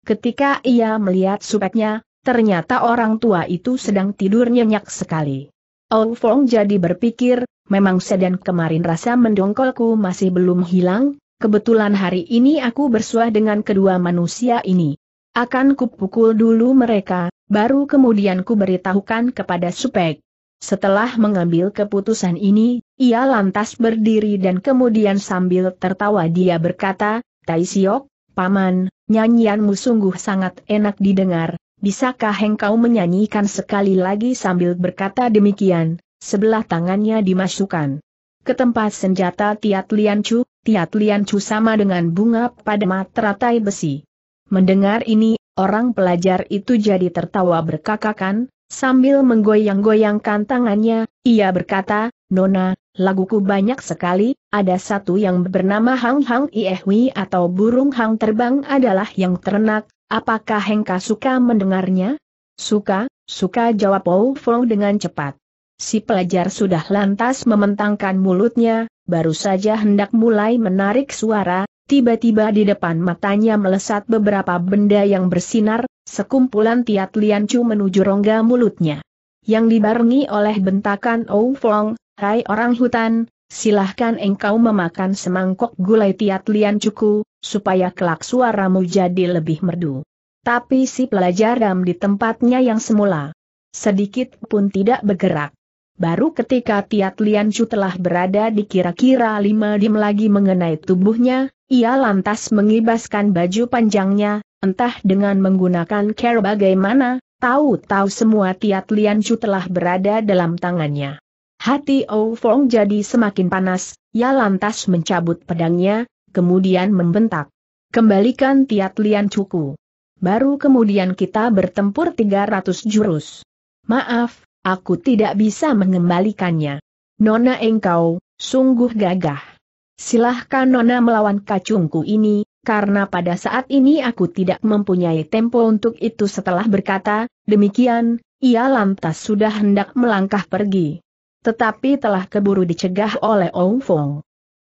Ketika ia melihat supetnya, ternyata orang tua itu sedang tidur nyenyak sekali. Ong Fong jadi berpikir, memang sedan kemarin rasa mendongkolku masih belum hilang, kebetulan hari ini aku bersuah dengan kedua manusia ini. Akan kupukul dulu mereka, baru kemudian kuberitahukan kepada Supek. Setelah mengambil keputusan ini, ia lantas berdiri dan kemudian sambil tertawa dia berkata, Tai Siok, Paman, nyanyianmu sungguh sangat enak didengar, bisakah engkau menyanyikan sekali lagi sambil berkata demikian, sebelah tangannya dimasukkan ke tempat senjata Tiat Lian Chu, Tiat Lian Chu sama dengan bunga pada materatai besi. Mendengar ini, orang pelajar itu jadi tertawa berkakakan, sambil menggoyang-goyangkan tangannya, ia berkata, Nona, laguku banyak sekali, ada satu yang bernama Hang Hang Iehwi atau burung hang terbang adalah yang ternak, apakah Hengka suka mendengarnya? Suka, suka jawab Paul Fong dengan cepat. Si pelajar sudah lantas mementangkan mulutnya, baru saja hendak mulai menarik suara, Tiba-tiba di depan matanya melesat beberapa benda yang bersinar, sekumpulan tiat liancu menuju rongga mulutnya. Yang dibarengi oleh bentakan Ou Fong, Hai orang hutan, silahkan engkau memakan semangkok gulai tiat liancuku, supaya kelak suaramu jadi lebih merdu. Tapi si pelajar dam di tempatnya yang semula. Sedikit pun tidak bergerak. Baru ketika Tiat Liancu telah berada di kira-kira lima dim lagi mengenai tubuhnya, ia lantas mengibaskan baju panjangnya, entah dengan menggunakan care bagaimana, tahu-tahu semua tiat Chu telah berada dalam tangannya. Hati Ou Fong jadi semakin panas, ia lantas mencabut pedangnya, kemudian membentak. Kembalikan tiat ku. Baru kemudian kita bertempur 300 jurus. Maaf, aku tidak bisa mengembalikannya. Nona engkau, sungguh gagah. Silahkan Nona melawan kacungku ini, karena pada saat ini aku tidak mempunyai tempo untuk itu setelah berkata, demikian, ia lantas sudah hendak melangkah pergi. Tetapi telah keburu dicegah oleh Ong Fong.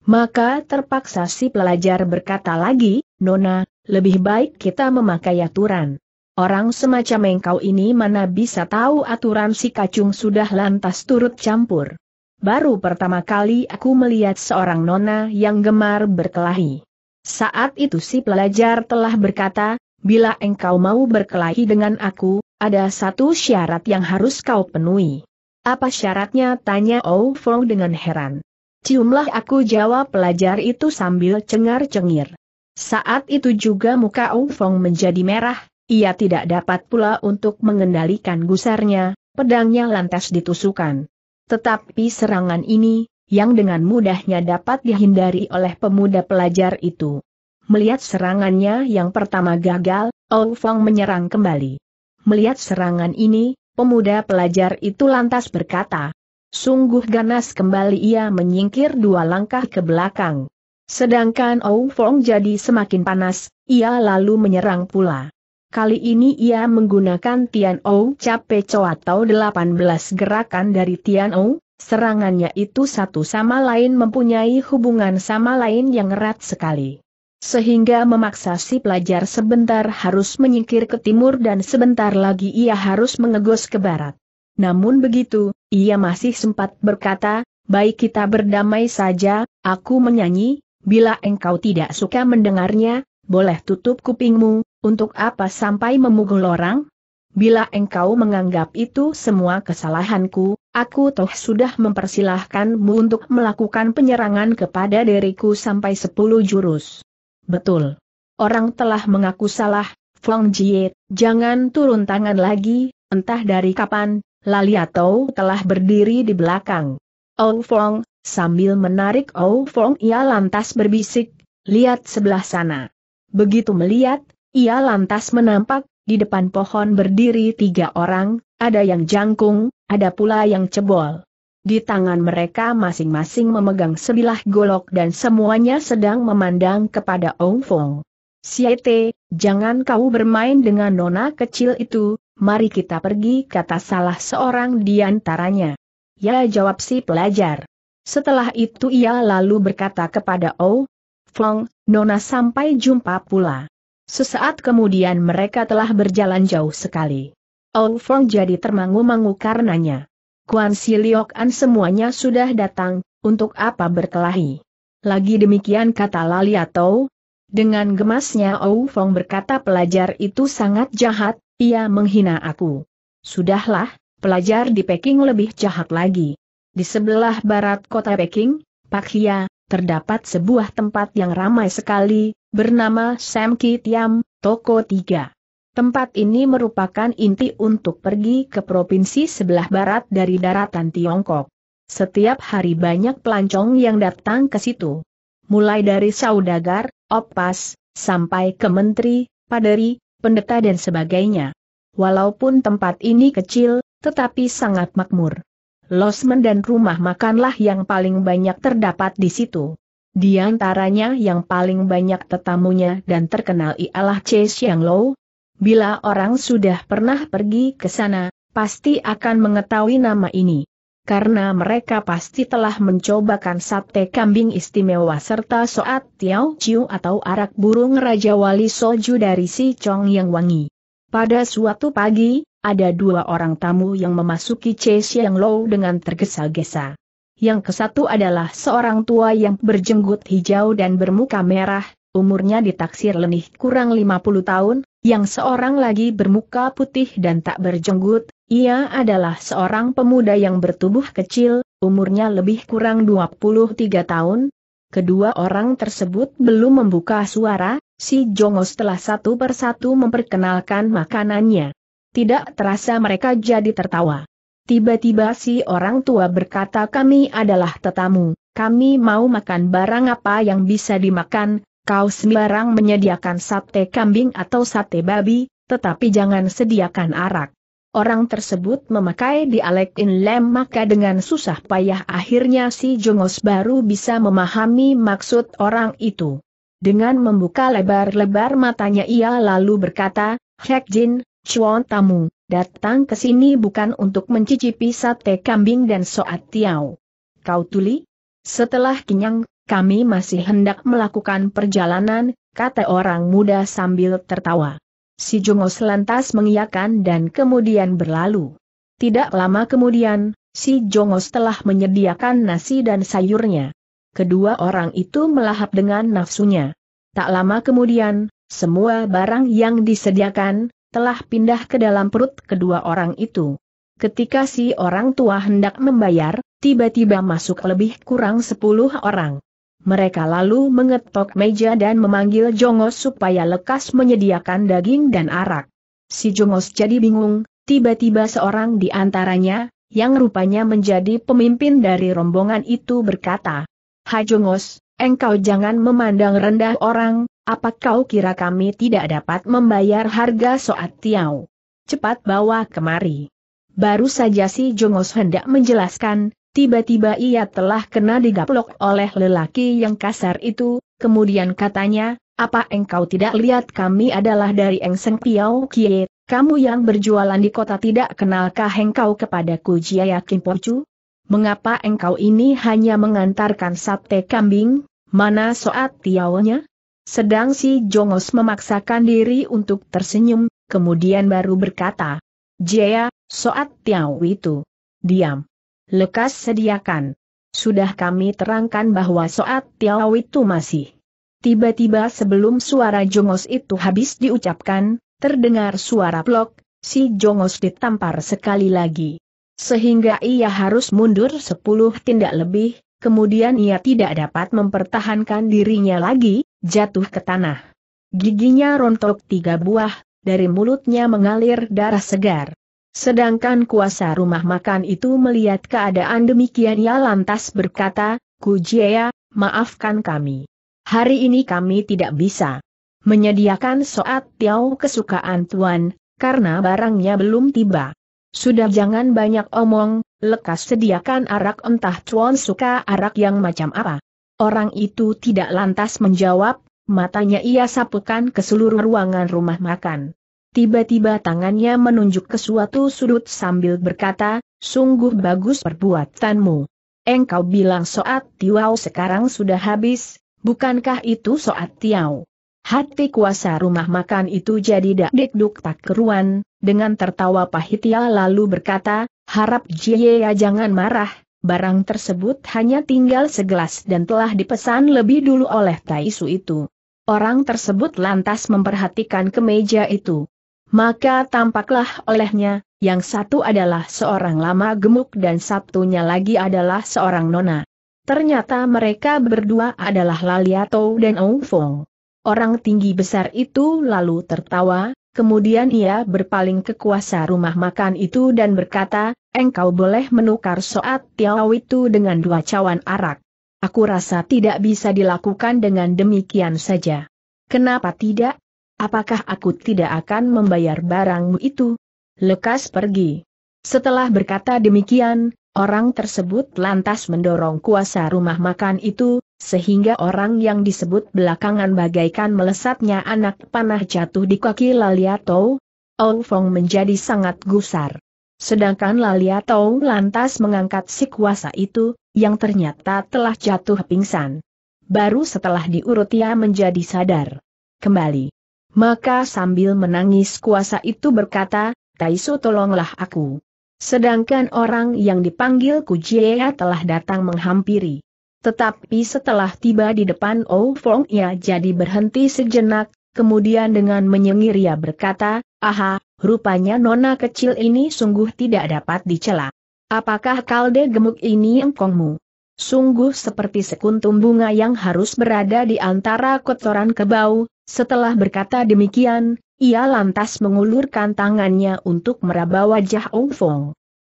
Maka terpaksa si pelajar berkata lagi, Nona, lebih baik kita memakai aturan. Orang semacam engkau ini mana bisa tahu aturan si kacung sudah lantas turut campur. Baru pertama kali aku melihat seorang nona yang gemar berkelahi. Saat itu si pelajar telah berkata, bila engkau mau berkelahi dengan aku, ada satu syarat yang harus kau penuhi. Apa syaratnya? Tanya Ou Fong dengan heran. Ciumlah aku jawab pelajar itu sambil cengar-cengir. Saat itu juga muka Ou Fong menjadi merah, ia tidak dapat pula untuk mengendalikan gusarnya, pedangnya lantas ditusukan. Tetapi serangan ini, yang dengan mudahnya dapat dihindari oleh pemuda pelajar itu. Melihat serangannya yang pertama gagal, Ou Fong menyerang kembali. Melihat serangan ini, pemuda pelajar itu lantas berkata, Sungguh ganas kembali ia menyingkir dua langkah ke belakang. Sedangkan Ou Fong jadi semakin panas, ia lalu menyerang pula. Kali ini ia menggunakan Tian Ou Capeco atau 18 gerakan dari Tian Ou, serangannya itu satu sama lain mempunyai hubungan sama lain yang erat sekali. Sehingga memaksa si pelajar sebentar harus menyingkir ke timur dan sebentar lagi ia harus mengegos ke barat. Namun begitu, ia masih sempat berkata, baik kita berdamai saja, aku menyanyi, bila engkau tidak suka mendengarnya, boleh tutup kupingmu, untuk apa sampai memukul orang? Bila engkau menganggap itu semua kesalahanku, aku toh sudah mempersilahkanmu untuk melakukan penyerangan kepada diriku sampai sepuluh jurus. Betul. Orang telah mengaku salah, Fong Jie, jangan turun tangan lagi, entah dari kapan, Lali atau telah berdiri di belakang. Oh Fong, sambil menarik Oh Fong ia lantas berbisik, lihat sebelah sana. Begitu melihat, ia lantas menampak, di depan pohon berdiri tiga orang, ada yang jangkung, ada pula yang cebol. Di tangan mereka masing-masing memegang sebilah golok dan semuanya sedang memandang kepada Ong Fong. Siete, jangan kau bermain dengan nona kecil itu, mari kita pergi kata salah seorang di antaranya. Ya jawab si pelajar. Setelah itu ia lalu berkata kepada Ong Fong, Nona sampai jumpa pula. Sesaat kemudian mereka telah berjalan jauh sekali. Ong Fong jadi termangu-mangu karenanya. Kuan Si Liok An semuanya sudah datang, untuk apa berkelahi? Lagi demikian kata Lali atau? Dengan gemasnya Ong Fong berkata pelajar itu sangat jahat, ia menghina aku. Sudahlah, pelajar di Peking lebih jahat lagi. Di sebelah barat kota Peking, Hia, terdapat sebuah tempat yang ramai sekali, bernama Sam Kitiam, Toko 3. Tempat ini merupakan inti untuk pergi ke provinsi sebelah barat dari daratan Tiongkok. Setiap hari banyak pelancong yang datang ke situ. Mulai dari saudagar, opas, sampai ke menteri, paderi, pendeta dan sebagainya. Walaupun tempat ini kecil, tetapi sangat makmur. Losmen dan rumah makanlah yang paling banyak terdapat di situ. Di antaranya yang paling banyak tetamunya dan terkenal ialah Che Xiang Lou. Bila orang sudah pernah pergi ke sana, pasti akan mengetahui nama ini. Karena mereka pasti telah mencobakan sate kambing istimewa serta soat tiao chiu atau arak burung Raja Wali Soju dari si Chong yang wangi. Pada suatu pagi, ada dua orang tamu yang memasuki Che Xiang Lou dengan tergesa-gesa yang kesatu adalah seorang tua yang berjenggot hijau dan bermuka merah, umurnya ditaksir lenih kurang 50 tahun, yang seorang lagi bermuka putih dan tak berjenggot, ia adalah seorang pemuda yang bertubuh kecil, umurnya lebih kurang 23 tahun. Kedua orang tersebut belum membuka suara, si Jongos telah satu persatu memperkenalkan makanannya. Tidak terasa mereka jadi tertawa. Tiba-tiba si orang tua berkata kami adalah tetamu, kami mau makan barang apa yang bisa dimakan, kau sembarang menyediakan sate kambing atau sate babi, tetapi jangan sediakan arak. Orang tersebut memakai dialek lem maka dengan susah payah akhirnya si Jongos baru bisa memahami maksud orang itu. Dengan membuka lebar-lebar matanya ia lalu berkata, Hek Jin, Chuan Tamu, Datang ke sini bukan untuk mencicipi sate kambing dan soat tiau. Kau tuli? Setelah kenyang, kami masih hendak melakukan perjalanan, kata orang muda sambil tertawa. Si Jongos lantas mengiyakan dan kemudian berlalu. Tidak lama kemudian, si Jongos telah menyediakan nasi dan sayurnya. Kedua orang itu melahap dengan nafsunya. Tak lama kemudian, semua barang yang disediakan, telah pindah ke dalam perut kedua orang itu. Ketika si orang tua hendak membayar, tiba-tiba masuk lebih kurang sepuluh orang. Mereka lalu mengetok meja dan memanggil Jongos supaya lekas menyediakan daging dan arak. Si Jongos jadi bingung, tiba-tiba seorang di antaranya, yang rupanya menjadi pemimpin dari rombongan itu berkata, Hai Jongos, engkau jangan memandang rendah orang, apa kau kira kami tidak dapat membayar harga soat tiau? Cepat bawa kemari. Baru saja si Jongos hendak menjelaskan, tiba-tiba ia telah kena digaplok oleh lelaki yang kasar itu, kemudian katanya, apa engkau tidak lihat kami adalah dari Engseng Piao Kie, kamu yang berjualan di kota tidak kenalkah engkau kepadaku Jia Yakin Pocu? Mengapa engkau ini hanya mengantarkan sate kambing? Mana soat tiawnya? sedang si Jongos memaksakan diri untuk tersenyum, kemudian baru berkata, Jaya, soat tiaw itu. Diam. Lekas sediakan. Sudah kami terangkan bahwa soat tiaw itu masih. Tiba-tiba sebelum suara jongos itu habis diucapkan, terdengar suara plok, si jongos ditampar sekali lagi. Sehingga ia harus mundur sepuluh tindak lebih, kemudian ia tidak dapat mempertahankan dirinya lagi, jatuh ke tanah. Giginya rontok tiga buah, dari mulutnya mengalir darah segar. Sedangkan kuasa rumah makan itu melihat keadaan demikian ia lantas berkata, Kujia, maafkan kami. Hari ini kami tidak bisa menyediakan soat tiau kesukaan tuan, karena barangnya belum tiba. Sudah jangan banyak omong, lekas sediakan arak entah tuan suka arak yang macam apa. Orang itu tidak lantas menjawab, matanya ia sapukan ke seluruh ruangan rumah makan. Tiba-tiba tangannya menunjuk ke suatu sudut sambil berkata, sungguh bagus perbuatanmu. Engkau bilang soat tiwau sekarang sudah habis, bukankah itu soat tiau? Hati kuasa rumah makan itu jadi dak dekduk tak keruan, dengan tertawa pahit ia lalu berkata, harap Jieya jangan marah, barang tersebut hanya tinggal segelas dan telah dipesan lebih dulu oleh Taisu itu. Orang tersebut lantas memperhatikan kemeja itu. Maka tampaklah olehnya, yang satu adalah seorang lama gemuk dan satunya lagi adalah seorang nona. Ternyata mereka berdua adalah Laliato dan Oufong. Orang tinggi besar itu lalu tertawa, kemudian ia berpaling ke kuasa rumah makan itu dan berkata, engkau boleh menukar soat tiaw itu dengan dua cawan arak. Aku rasa tidak bisa dilakukan dengan demikian saja. Kenapa tidak? Apakah aku tidak akan membayar barangmu itu? Lekas pergi. Setelah berkata demikian, orang tersebut lantas mendorong kuasa rumah makan itu, sehingga orang yang disebut belakangan bagaikan melesatnya anak panah jatuh di kaki Laliato. Ong Fong menjadi sangat gusar. Sedangkan Lalia Laliatou lantas mengangkat si kuasa itu, yang ternyata telah jatuh pingsan. Baru setelah diurut ia menjadi sadar. Kembali. Maka sambil menangis kuasa itu berkata, Taiso tolonglah aku. Sedangkan orang yang dipanggil Kujiea telah datang menghampiri. Tetapi setelah tiba di depan Ou Fong ia jadi berhenti sejenak, kemudian dengan menyengir ia berkata, Aha, Rupanya nona kecil ini sungguh tidak dapat dicela. Apakah kalde gemuk ini engkongmu? Sungguh seperti sekuntum bunga yang harus berada di antara kotoran kebau, setelah berkata demikian, ia lantas mengulurkan tangannya untuk meraba wajah Ong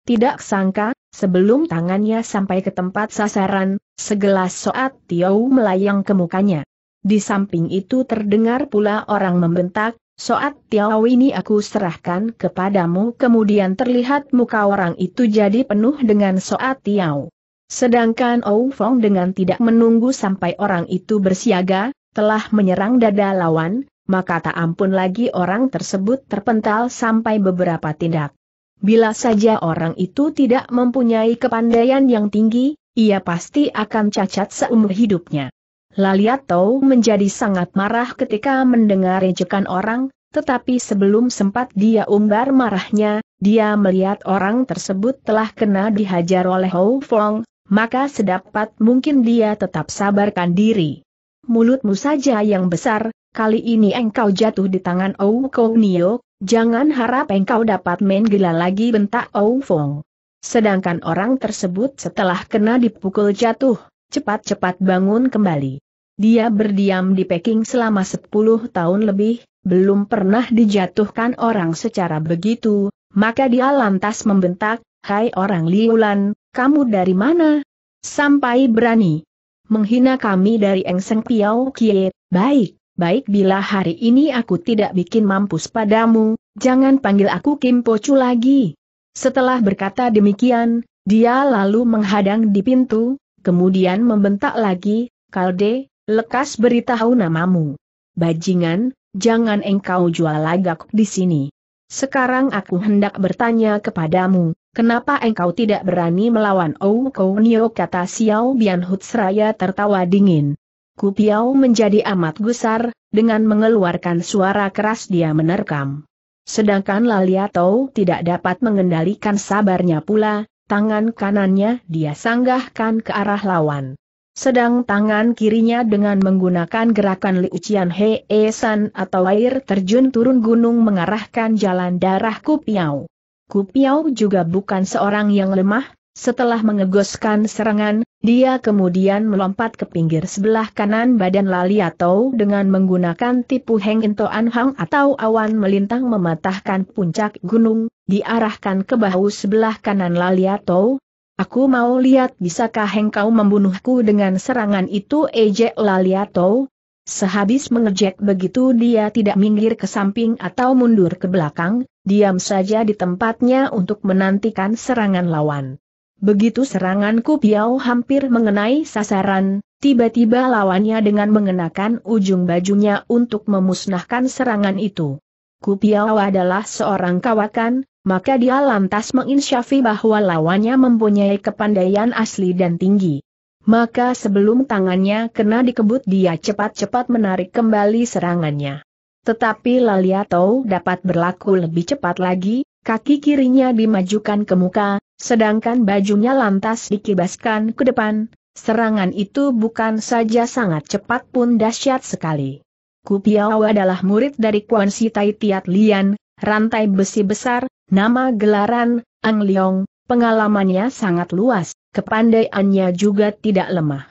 Tidak sangka, sebelum tangannya sampai ke tempat sasaran, segelas soat Tiau melayang ke mukanya. Di samping itu terdengar pula orang membentak, Soat Tiao ini aku serahkan kepadamu kemudian terlihat muka orang itu jadi penuh dengan Soat Tiao. Sedangkan Ou Fong dengan tidak menunggu sampai orang itu bersiaga, telah menyerang dada lawan, maka tak ampun lagi orang tersebut terpental sampai beberapa tindak. Bila saja orang itu tidak mempunyai kepandaian yang tinggi, ia pasti akan cacat seumur hidupnya. Laliato menjadi sangat marah ketika mendengar ejekan orang, tetapi sebelum sempat dia umbar marahnya, dia melihat orang tersebut telah kena dihajar oleh Hou Fong, maka sedapat mungkin dia tetap sabarkan diri. Mulutmu saja yang besar, kali ini engkau jatuh di tangan Ou Kou Nio, jangan harap engkau dapat main gila lagi bentak Ou Fong. Sedangkan orang tersebut setelah kena dipukul jatuh, cepat-cepat bangun kembali. Dia berdiam di Peking selama 10 tahun lebih, belum pernah dijatuhkan orang secara begitu, maka dia lantas membentak, Hai orang Liulan, kamu dari mana? Sampai berani menghina kami dari Engseng Piao Kie, baik, baik bila hari ini aku tidak bikin mampus padamu, jangan panggil aku Kim Pocu lagi. Setelah berkata demikian, dia lalu menghadang di pintu, kemudian membentak lagi, Kalde, Lekas beritahu namamu. Bajingan, jangan engkau jual lagak di sini. Sekarang aku hendak bertanya kepadamu, kenapa engkau tidak berani melawan Ou Kou Nio kata Xiao Bian Hutsraya tertawa dingin. Kupiao menjadi amat gusar, dengan mengeluarkan suara keras dia menerkam. Sedangkan Laliatou tidak dapat mengendalikan sabarnya pula, tangan kanannya dia sanggahkan ke arah lawan. Sedang tangan kirinya dengan menggunakan gerakan Liu Qian He e San atau air terjun turun gunung mengarahkan jalan darah Kupiao. Kupiao juga bukan seorang yang lemah, setelah mengegoskan serangan, dia kemudian melompat ke pinggir sebelah kanan badan Lali atau dengan menggunakan tipu Heng Intoan Hang atau awan melintang mematahkan puncak gunung, diarahkan ke bahu sebelah kanan Lali atau, Aku mau lihat bisakah engkau membunuhku dengan serangan itu ejek Laliato? Sehabis mengejek begitu dia tidak minggir ke samping atau mundur ke belakang, diam saja di tempatnya untuk menantikan serangan lawan. Begitu seranganku Piau hampir mengenai sasaran, tiba-tiba lawannya dengan mengenakan ujung bajunya untuk memusnahkan serangan itu. Kupiau adalah seorang kawakan, maka dia lantas menginsyafi bahwa lawannya mempunyai kepandaian asli dan tinggi. Maka sebelum tangannya kena dikebut dia cepat-cepat menarik kembali serangannya. Tetapi Laliato dapat berlaku lebih cepat lagi, kaki kirinya dimajukan ke muka, sedangkan bajunya lantas dikibaskan ke depan, serangan itu bukan saja sangat cepat pun dahsyat sekali. Kupiao adalah murid dari Kuan Si Tai Tiat Lian, rantai besi besar, nama gelaran, Ang Leong, pengalamannya sangat luas, kepandaiannya juga tidak lemah.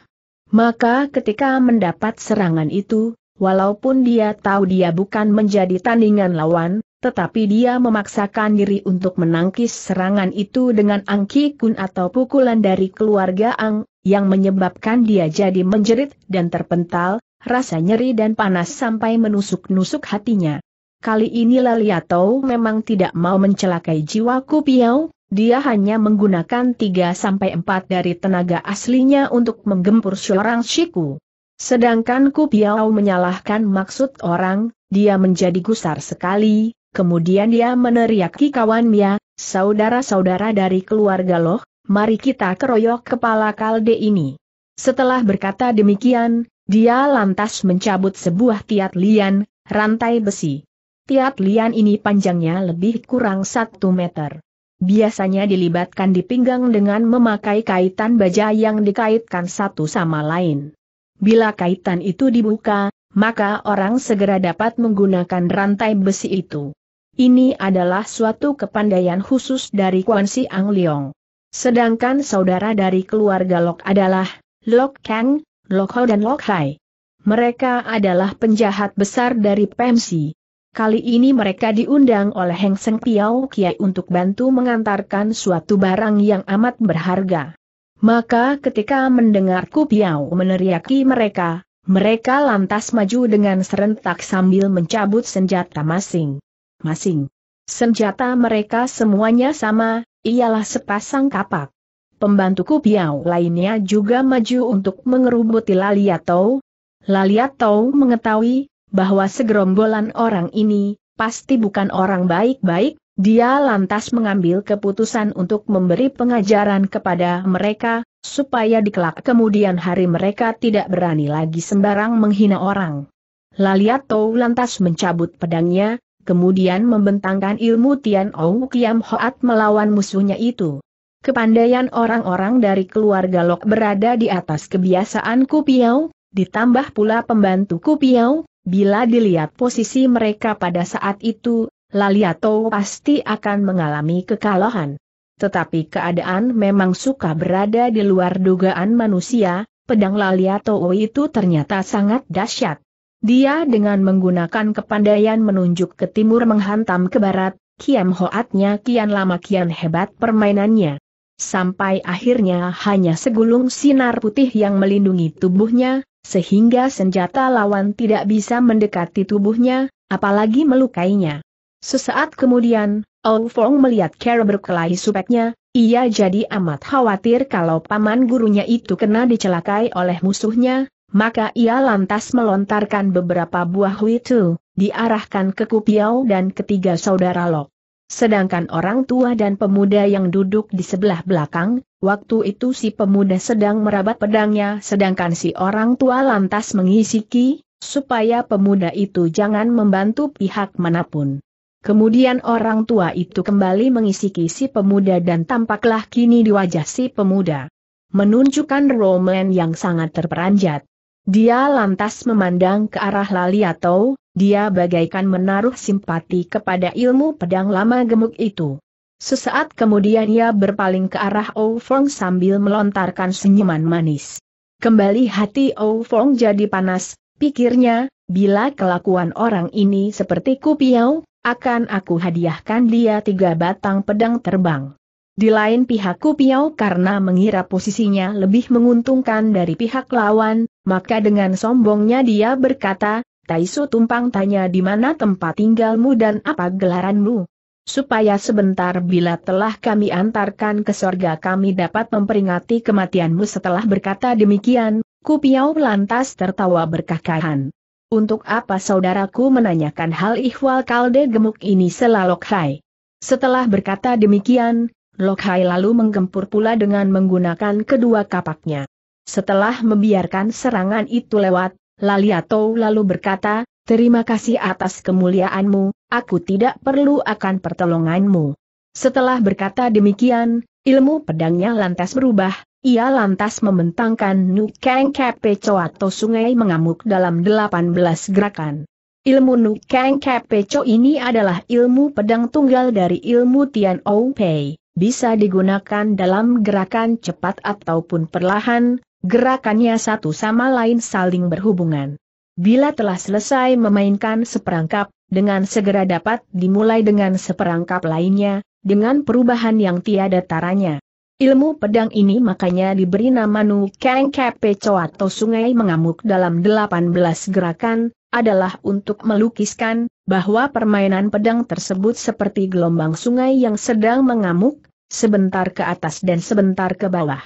Maka ketika mendapat serangan itu, walaupun dia tahu dia bukan menjadi tandingan lawan, tetapi dia memaksakan diri untuk menangkis serangan itu dengan angki kun atau pukulan dari keluarga Ang, yang menyebabkan dia jadi menjerit dan terpental, rasa nyeri dan panas sampai menusuk-nusuk hatinya. Kali ini Laliato memang tidak mau mencelakai jiwa Kupiau, dia hanya menggunakan 3-4 dari tenaga aslinya untuk menggempur seorang Shiku. Sedangkan Kupiau menyalahkan maksud orang, dia menjadi gusar sekali, kemudian dia meneriaki kawan Mia, saudara-saudara dari keluarga Loh, mari kita keroyok kepala kalde ini. Setelah berkata demikian, dia lantas mencabut sebuah tiat lian, rantai besi. Tiap lian ini panjangnya lebih kurang satu meter. Biasanya dilibatkan di pinggang dengan memakai kaitan baja yang dikaitkan satu sama lain. Bila kaitan itu dibuka, maka orang segera dapat menggunakan rantai besi itu. Ini adalah suatu kepandaian khusus dari kuan Si Ang Leong. Sedangkan saudara dari keluarga Lok adalah Lok Kang, Lok Ho dan Lok Hai. Mereka adalah penjahat besar dari Pemsi. Kali ini mereka diundang oleh Heng Seng Piao Kiai untuk bantu mengantarkan suatu barang yang amat berharga. Maka ketika mendengarku Piao meneriaki mereka, mereka lantas maju dengan serentak sambil mencabut senjata masing-masing. Senjata mereka semuanya sama, ialah sepasang kapak. Pembantu Piao lainnya juga maju untuk mengerubuti Laliatou. Laliatou mengetahui bahwa segerombolan orang ini, pasti bukan orang baik-baik, dia lantas mengambil keputusan untuk memberi pengajaran kepada mereka, supaya dikelak kemudian hari mereka tidak berani lagi sembarang menghina orang. Laliato lantas mencabut pedangnya, kemudian membentangkan ilmu Tian Ou Kiam Hoat melawan musuhnya itu. Kepandaian orang-orang dari keluarga Lok berada di atas kebiasaan Kupiau, ditambah pula pembantu Kupiau, Bila dilihat posisi mereka pada saat itu, Laliato pasti akan mengalami kekalahan. Tetapi keadaan memang suka berada di luar dugaan manusia, pedang Laliato itu ternyata sangat dahsyat. Dia dengan menggunakan kepandaian menunjuk ke timur menghantam ke barat, Kian hoatnya kian lama kian hebat permainannya. Sampai akhirnya hanya segulung sinar putih yang melindungi tubuhnya, sehingga senjata lawan tidak bisa mendekati tubuhnya, apalagi melukainya. Sesaat kemudian, Ou Fong melihat Kara berkelahi supeknya, ia jadi amat khawatir kalau paman gurunya itu kena dicelakai oleh musuhnya, maka ia lantas melontarkan beberapa buah huitu, diarahkan ke Kupiao dan ketiga saudara Lok. Sedangkan orang tua dan pemuda yang duduk di sebelah belakang, waktu itu si pemuda sedang merabat pedangnya sedangkan si orang tua lantas mengisiki, supaya pemuda itu jangan membantu pihak manapun. Kemudian orang tua itu kembali mengisiki si pemuda dan tampaklah kini di wajah si pemuda. Menunjukkan roman yang sangat terperanjat. Dia lantas memandang ke arah Laliatou, dia bagaikan menaruh simpati kepada ilmu pedang lama gemuk itu. Sesaat kemudian ia berpaling ke arah O Fong sambil melontarkan senyuman manis. Kembali hati O Fong jadi panas, pikirnya, bila kelakuan orang ini seperti kupiau, akan aku hadiahkan dia tiga batang pedang terbang. Di lain pihak Kupiau karena mengira posisinya lebih menguntungkan dari pihak lawan, maka dengan sombongnya dia berkata, Taisu tumpang tanya di mana tempat tinggalmu dan apa gelaranmu. Supaya sebentar bila telah kami antarkan ke sorga kami dapat memperingati kematianmu setelah berkata demikian, Kupiau lantas tertawa berkakahan. Untuk apa saudaraku menanyakan hal ihwal kalde gemuk ini selalu hai. Setelah berkata demikian, Lokhai lalu menggempur pula dengan menggunakan kedua kapaknya. Setelah membiarkan serangan itu lewat, Laliato lalu berkata, Terima kasih atas kemuliaanmu, aku tidak perlu akan pertolonganmu. Setelah berkata demikian, ilmu pedangnya lantas berubah, ia lantas membentangkan Nukeng Kepeco atau sungai mengamuk dalam 18 gerakan. Ilmu Nukeng Kepeco ini adalah ilmu pedang tunggal dari ilmu Tian Ou Pei, bisa digunakan dalam gerakan cepat ataupun perlahan, Gerakannya satu sama lain saling berhubungan. Bila telah selesai memainkan seperangkap, dengan segera dapat dimulai dengan seperangkap lainnya, dengan perubahan yang tiada taranya. Ilmu pedang ini makanya diberi nama Nu Keng Kepeco atau Sungai Mengamuk dalam 18 gerakan, adalah untuk melukiskan, bahwa permainan pedang tersebut seperti gelombang sungai yang sedang mengamuk, sebentar ke atas dan sebentar ke bawah.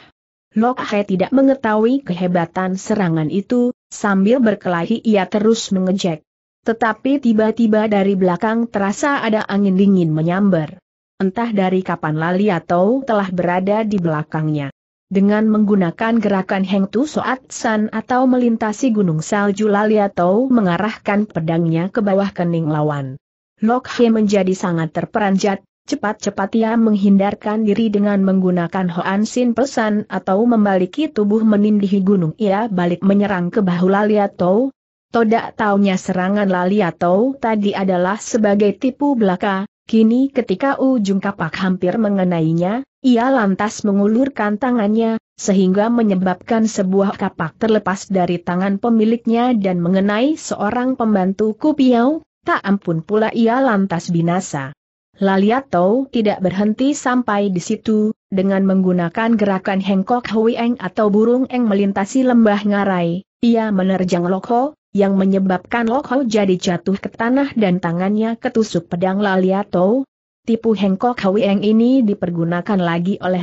Lok tidak mengetahui kehebatan serangan itu, sambil berkelahi ia terus mengejek. Tetapi tiba-tiba dari belakang terasa ada angin dingin menyambar. Entah dari kapan Lali atau telah berada di belakangnya. Dengan menggunakan gerakan Heng Tu Soat San atau melintasi gunung salju Lali atau mengarahkan pedangnya ke bawah kening lawan. Lok He menjadi sangat terperanjat, Cepat-cepat ia menghindarkan diri dengan menggunakan Hoan Sin Pesan atau membaliki tubuh menindihi gunung. Ia balik menyerang ke bahu Laliatou. Todak taunya serangan Laliatou tadi adalah sebagai tipu belaka, kini ketika ujung kapak hampir mengenainya, ia lantas mengulurkan tangannya, sehingga menyebabkan sebuah kapak terlepas dari tangan pemiliknya dan mengenai seorang pembantu Kupiau, tak ampun pula ia lantas binasa. Tau tidak berhenti sampai di situ, dengan menggunakan gerakan hengkok eng atau burung eng melintasi lembah ngarai, ia menerjang Lokho, yang menyebabkan Lokho jadi jatuh ke tanah dan tangannya ketusuk pedang Tau. Tipu hengkok eng ini dipergunakan lagi oleh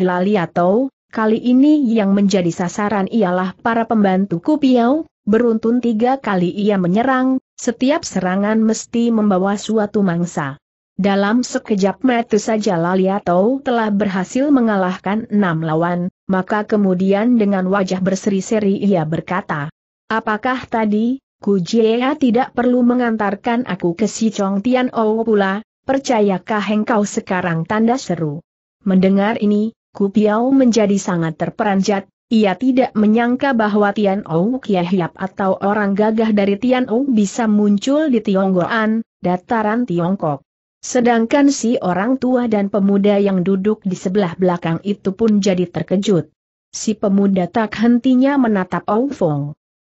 Tau, kali ini yang menjadi sasaran ialah para pembantu Kupiau, beruntun tiga kali ia menyerang, setiap serangan mesti membawa suatu mangsa. Dalam sekejap mata saja Laliato telah berhasil mengalahkan enam lawan, maka kemudian dengan wajah berseri-seri ia berkata, Apakah tadi, Ku Kujiea tidak perlu mengantarkan aku ke si Chong Tian O pula, percayakah engkau sekarang tanda seru? Mendengar ini, Ku Piau menjadi sangat terperanjat, ia tidak menyangka bahwa Tian Ou Kiahiap atau orang gagah dari Tian Ou bisa muncul di Tionggoan, dataran Tiongkok. Sedangkan si orang tua dan pemuda yang duduk di sebelah belakang itu pun jadi terkejut. Si pemuda tak hentinya menatap Ong Fong.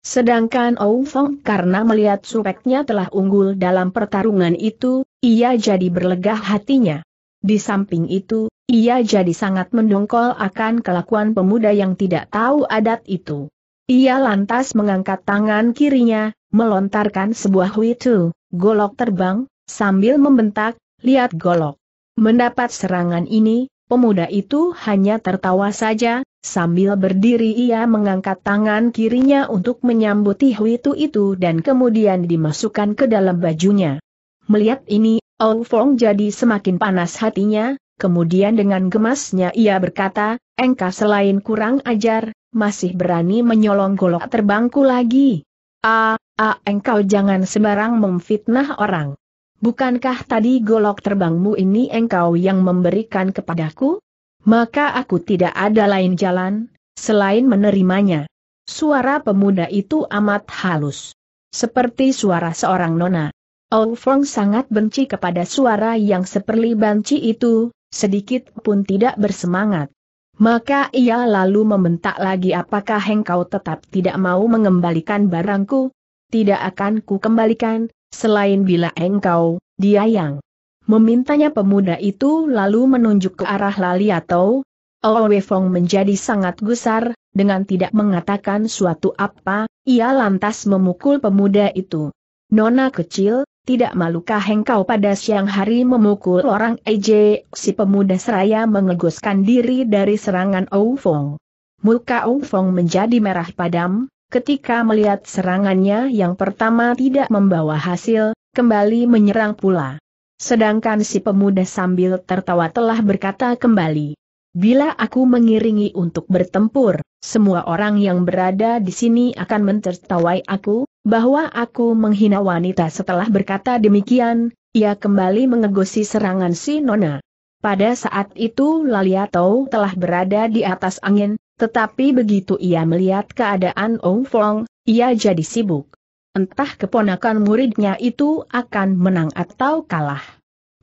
Sedangkan Ong Fong karena melihat supeknya telah unggul dalam pertarungan itu, ia jadi berlegah hatinya. Di samping itu, ia jadi sangat mendongkol akan kelakuan pemuda yang tidak tahu adat itu. Ia lantas mengangkat tangan kirinya, melontarkan sebuah witu, golok terbang, sambil membentak, lihat golok. Mendapat serangan ini, pemuda itu hanya tertawa saja, sambil berdiri ia mengangkat tangan kirinya untuk menyambut Tihu itu itu dan kemudian dimasukkan ke dalam bajunya. Melihat ini, Ou Fong jadi semakin panas hatinya, kemudian dengan gemasnya ia berkata, engkau selain kurang ajar, masih berani menyolong golok terbangku lagi. Ah, ah engkau jangan sembarang memfitnah orang. Bukankah tadi golok terbangmu ini engkau yang memberikan kepadaku? Maka aku tidak ada lain jalan, selain menerimanya. Suara pemuda itu amat halus. Seperti suara seorang nona. Ou Fong sangat benci kepada suara yang seperti banci itu, sedikit pun tidak bersemangat. Maka ia lalu membentak lagi apakah engkau tetap tidak mau mengembalikan barangku? Tidak akan ku kembalikan, Selain bila engkau, dia yang memintanya pemuda itu lalu menunjuk ke arah Lali atau Owe Fong menjadi sangat gusar, dengan tidak mengatakan suatu apa, ia lantas memukul pemuda itu. Nona kecil, tidak malukah engkau pada siang hari memukul orang ej Si pemuda seraya mengeguskan diri dari serangan Owe Fong. Muka Owe Fong menjadi merah padam, ketika melihat serangannya yang pertama tidak membawa hasil, kembali menyerang pula. Sedangkan si pemuda sambil tertawa telah berkata kembali, Bila aku mengiringi untuk bertempur, semua orang yang berada di sini akan mentertawai aku, bahwa aku menghina wanita setelah berkata demikian, ia kembali mengegosi serangan si Nona. Pada saat itu Laliatou telah berada di atas angin, tetapi begitu ia melihat keadaan Ong Fong, ia jadi sibuk. Entah keponakan muridnya itu akan menang atau kalah.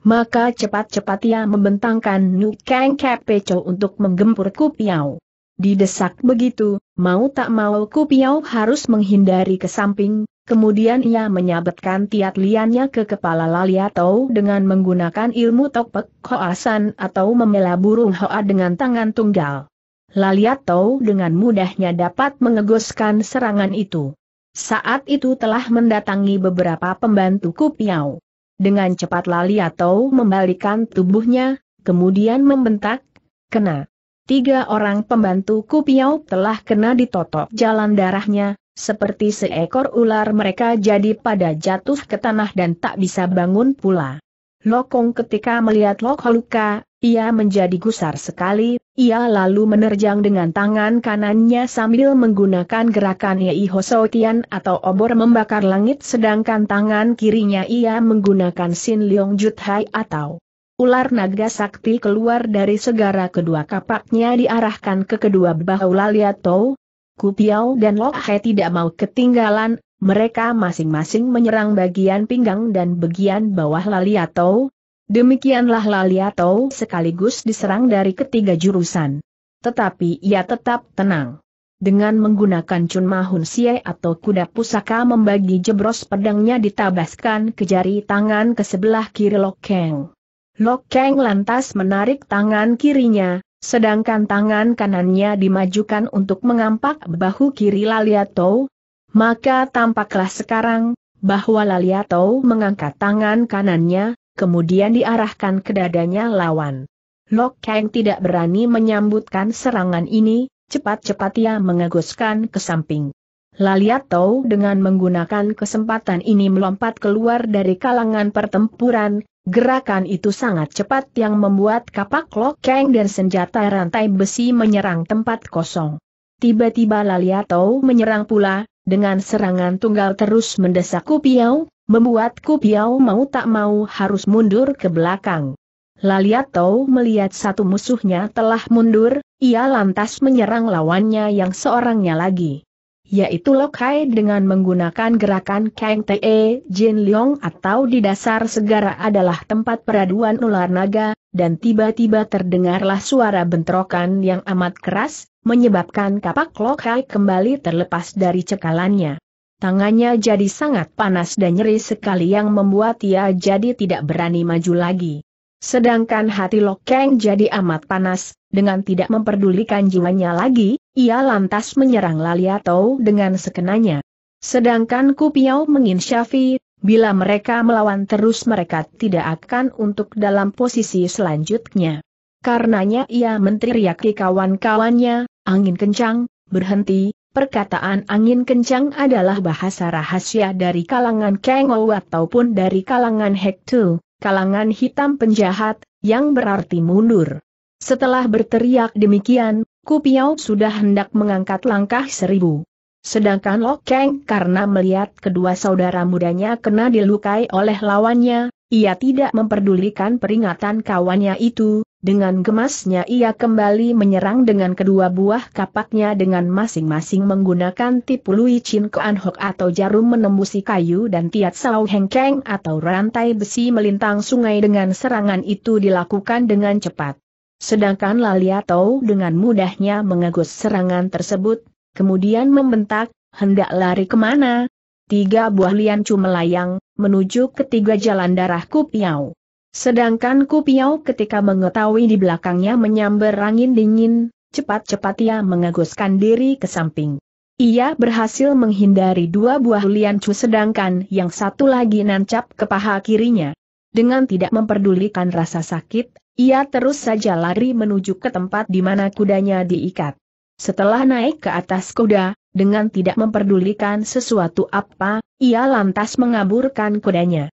Maka cepat-cepat ia membentangkan nu Nukeng Kepecho untuk menggempur Kupiau. Didesak begitu, mau tak mau Kupiau harus menghindari ke samping, kemudian ia menyabetkan tiat liannya ke kepala Laliatou dengan menggunakan ilmu tokpek hoasan atau memela burung hoa dengan tangan tunggal. Laliato dengan mudahnya dapat mengegoskan serangan itu. Saat itu telah mendatangi beberapa pembantu Kupiau. Dengan cepat Laliato membalikan tubuhnya, kemudian membentak, kena. Tiga orang pembantu Kupiau telah kena ditotok jalan darahnya, seperti seekor ular mereka jadi pada jatuh ke tanah dan tak bisa bangun pula. Lokong ketika melihat Lok Haluka, ia menjadi gusar sekali, ia lalu menerjang dengan tangan kanannya sambil menggunakan gerakan Yei Hosotian atau obor membakar langit sedangkan tangan kirinya ia menggunakan Sin Leong Juthai atau ular naga sakti keluar dari segara kedua kapaknya diarahkan ke kedua bahu Laliatou. Kupiao dan hai tidak mau ketinggalan, mereka masing-masing menyerang bagian pinggang dan bagian bawah Laliatou, Demikianlah Laliato sekaligus diserang dari ketiga jurusan. Tetapi ia tetap tenang. Dengan menggunakan Chun Mahun Sie atau kuda pusaka membagi jebros pedangnya ditabaskan ke jari tangan ke sebelah kiri Lokeng. Lokeng lantas menarik tangan kirinya, sedangkan tangan kanannya dimajukan untuk mengampak bahu kiri Laliato. Maka tampaklah sekarang, bahwa Laliato mengangkat tangan kanannya, kemudian diarahkan ke dadanya lawan. Lok Kang tidak berani menyambutkan serangan ini, cepat-cepat ia mengeguskan ke samping. Tau dengan menggunakan kesempatan ini melompat keluar dari kalangan pertempuran, gerakan itu sangat cepat yang membuat kapak Lok Kang dan senjata rantai besi menyerang tempat kosong. Tiba-tiba Tau menyerang pula, dengan serangan tunggal terus mendesak Kupiau, membuatku Piau mau tak mau harus mundur ke belakang. Laliato melihat satu musuhnya telah mundur, ia lantas menyerang lawannya yang seorangnya lagi. Yaitu Lokai dengan menggunakan gerakan Kang Te e, Jin Leong atau di dasar segara adalah tempat peraduan ular naga, dan tiba-tiba terdengarlah suara bentrokan yang amat keras, menyebabkan kapak Lokai kembali terlepas dari cekalannya. Tangannya jadi sangat panas dan nyeri sekali yang membuat ia jadi tidak berani maju lagi. Sedangkan hati Lokeng jadi amat panas, dengan tidak memperdulikan jiwanya lagi, ia lantas menyerang Laliatou dengan sekenanya. Sedangkan Kupiao menginsyafi, bila mereka melawan terus mereka tidak akan untuk dalam posisi selanjutnya. Karenanya ia menteriaki kawan-kawannya, angin kencang, berhenti, Perkataan angin kencang adalah bahasa rahasia dari kalangan Kengou ataupun dari kalangan Hektu, kalangan hitam penjahat, yang berarti mundur. Setelah berteriak demikian, Kupiao sudah hendak mengangkat langkah seribu. Sedangkan Lokeng karena melihat kedua saudara mudanya kena dilukai oleh lawannya, ia tidak memperdulikan peringatan kawannya itu, dengan gemasnya ia kembali menyerang dengan kedua buah kapaknya dengan masing-masing menggunakan tipu Lui Chin Kuan Hok atau jarum menembusi kayu dan Tiat Sao Heng Keng atau rantai besi melintang sungai dengan serangan itu dilakukan dengan cepat. Sedangkan Lalia Tau dengan mudahnya mengegus serangan tersebut, kemudian membentak, hendak lari kemana? Tiga buah liancu melayang, menuju ketiga jalan darah Kupiau. Sedangkan Kupiau ketika mengetahui di belakangnya menyambar angin dingin, cepat-cepat ia mengaguskan diri ke samping. Ia berhasil menghindari dua buah liancu sedangkan yang satu lagi nancap ke paha kirinya. Dengan tidak memperdulikan rasa sakit, ia terus saja lari menuju ke tempat di mana kudanya diikat. Setelah naik ke atas kuda, dengan tidak memperdulikan sesuatu apa, ia lantas mengaburkan kudanya.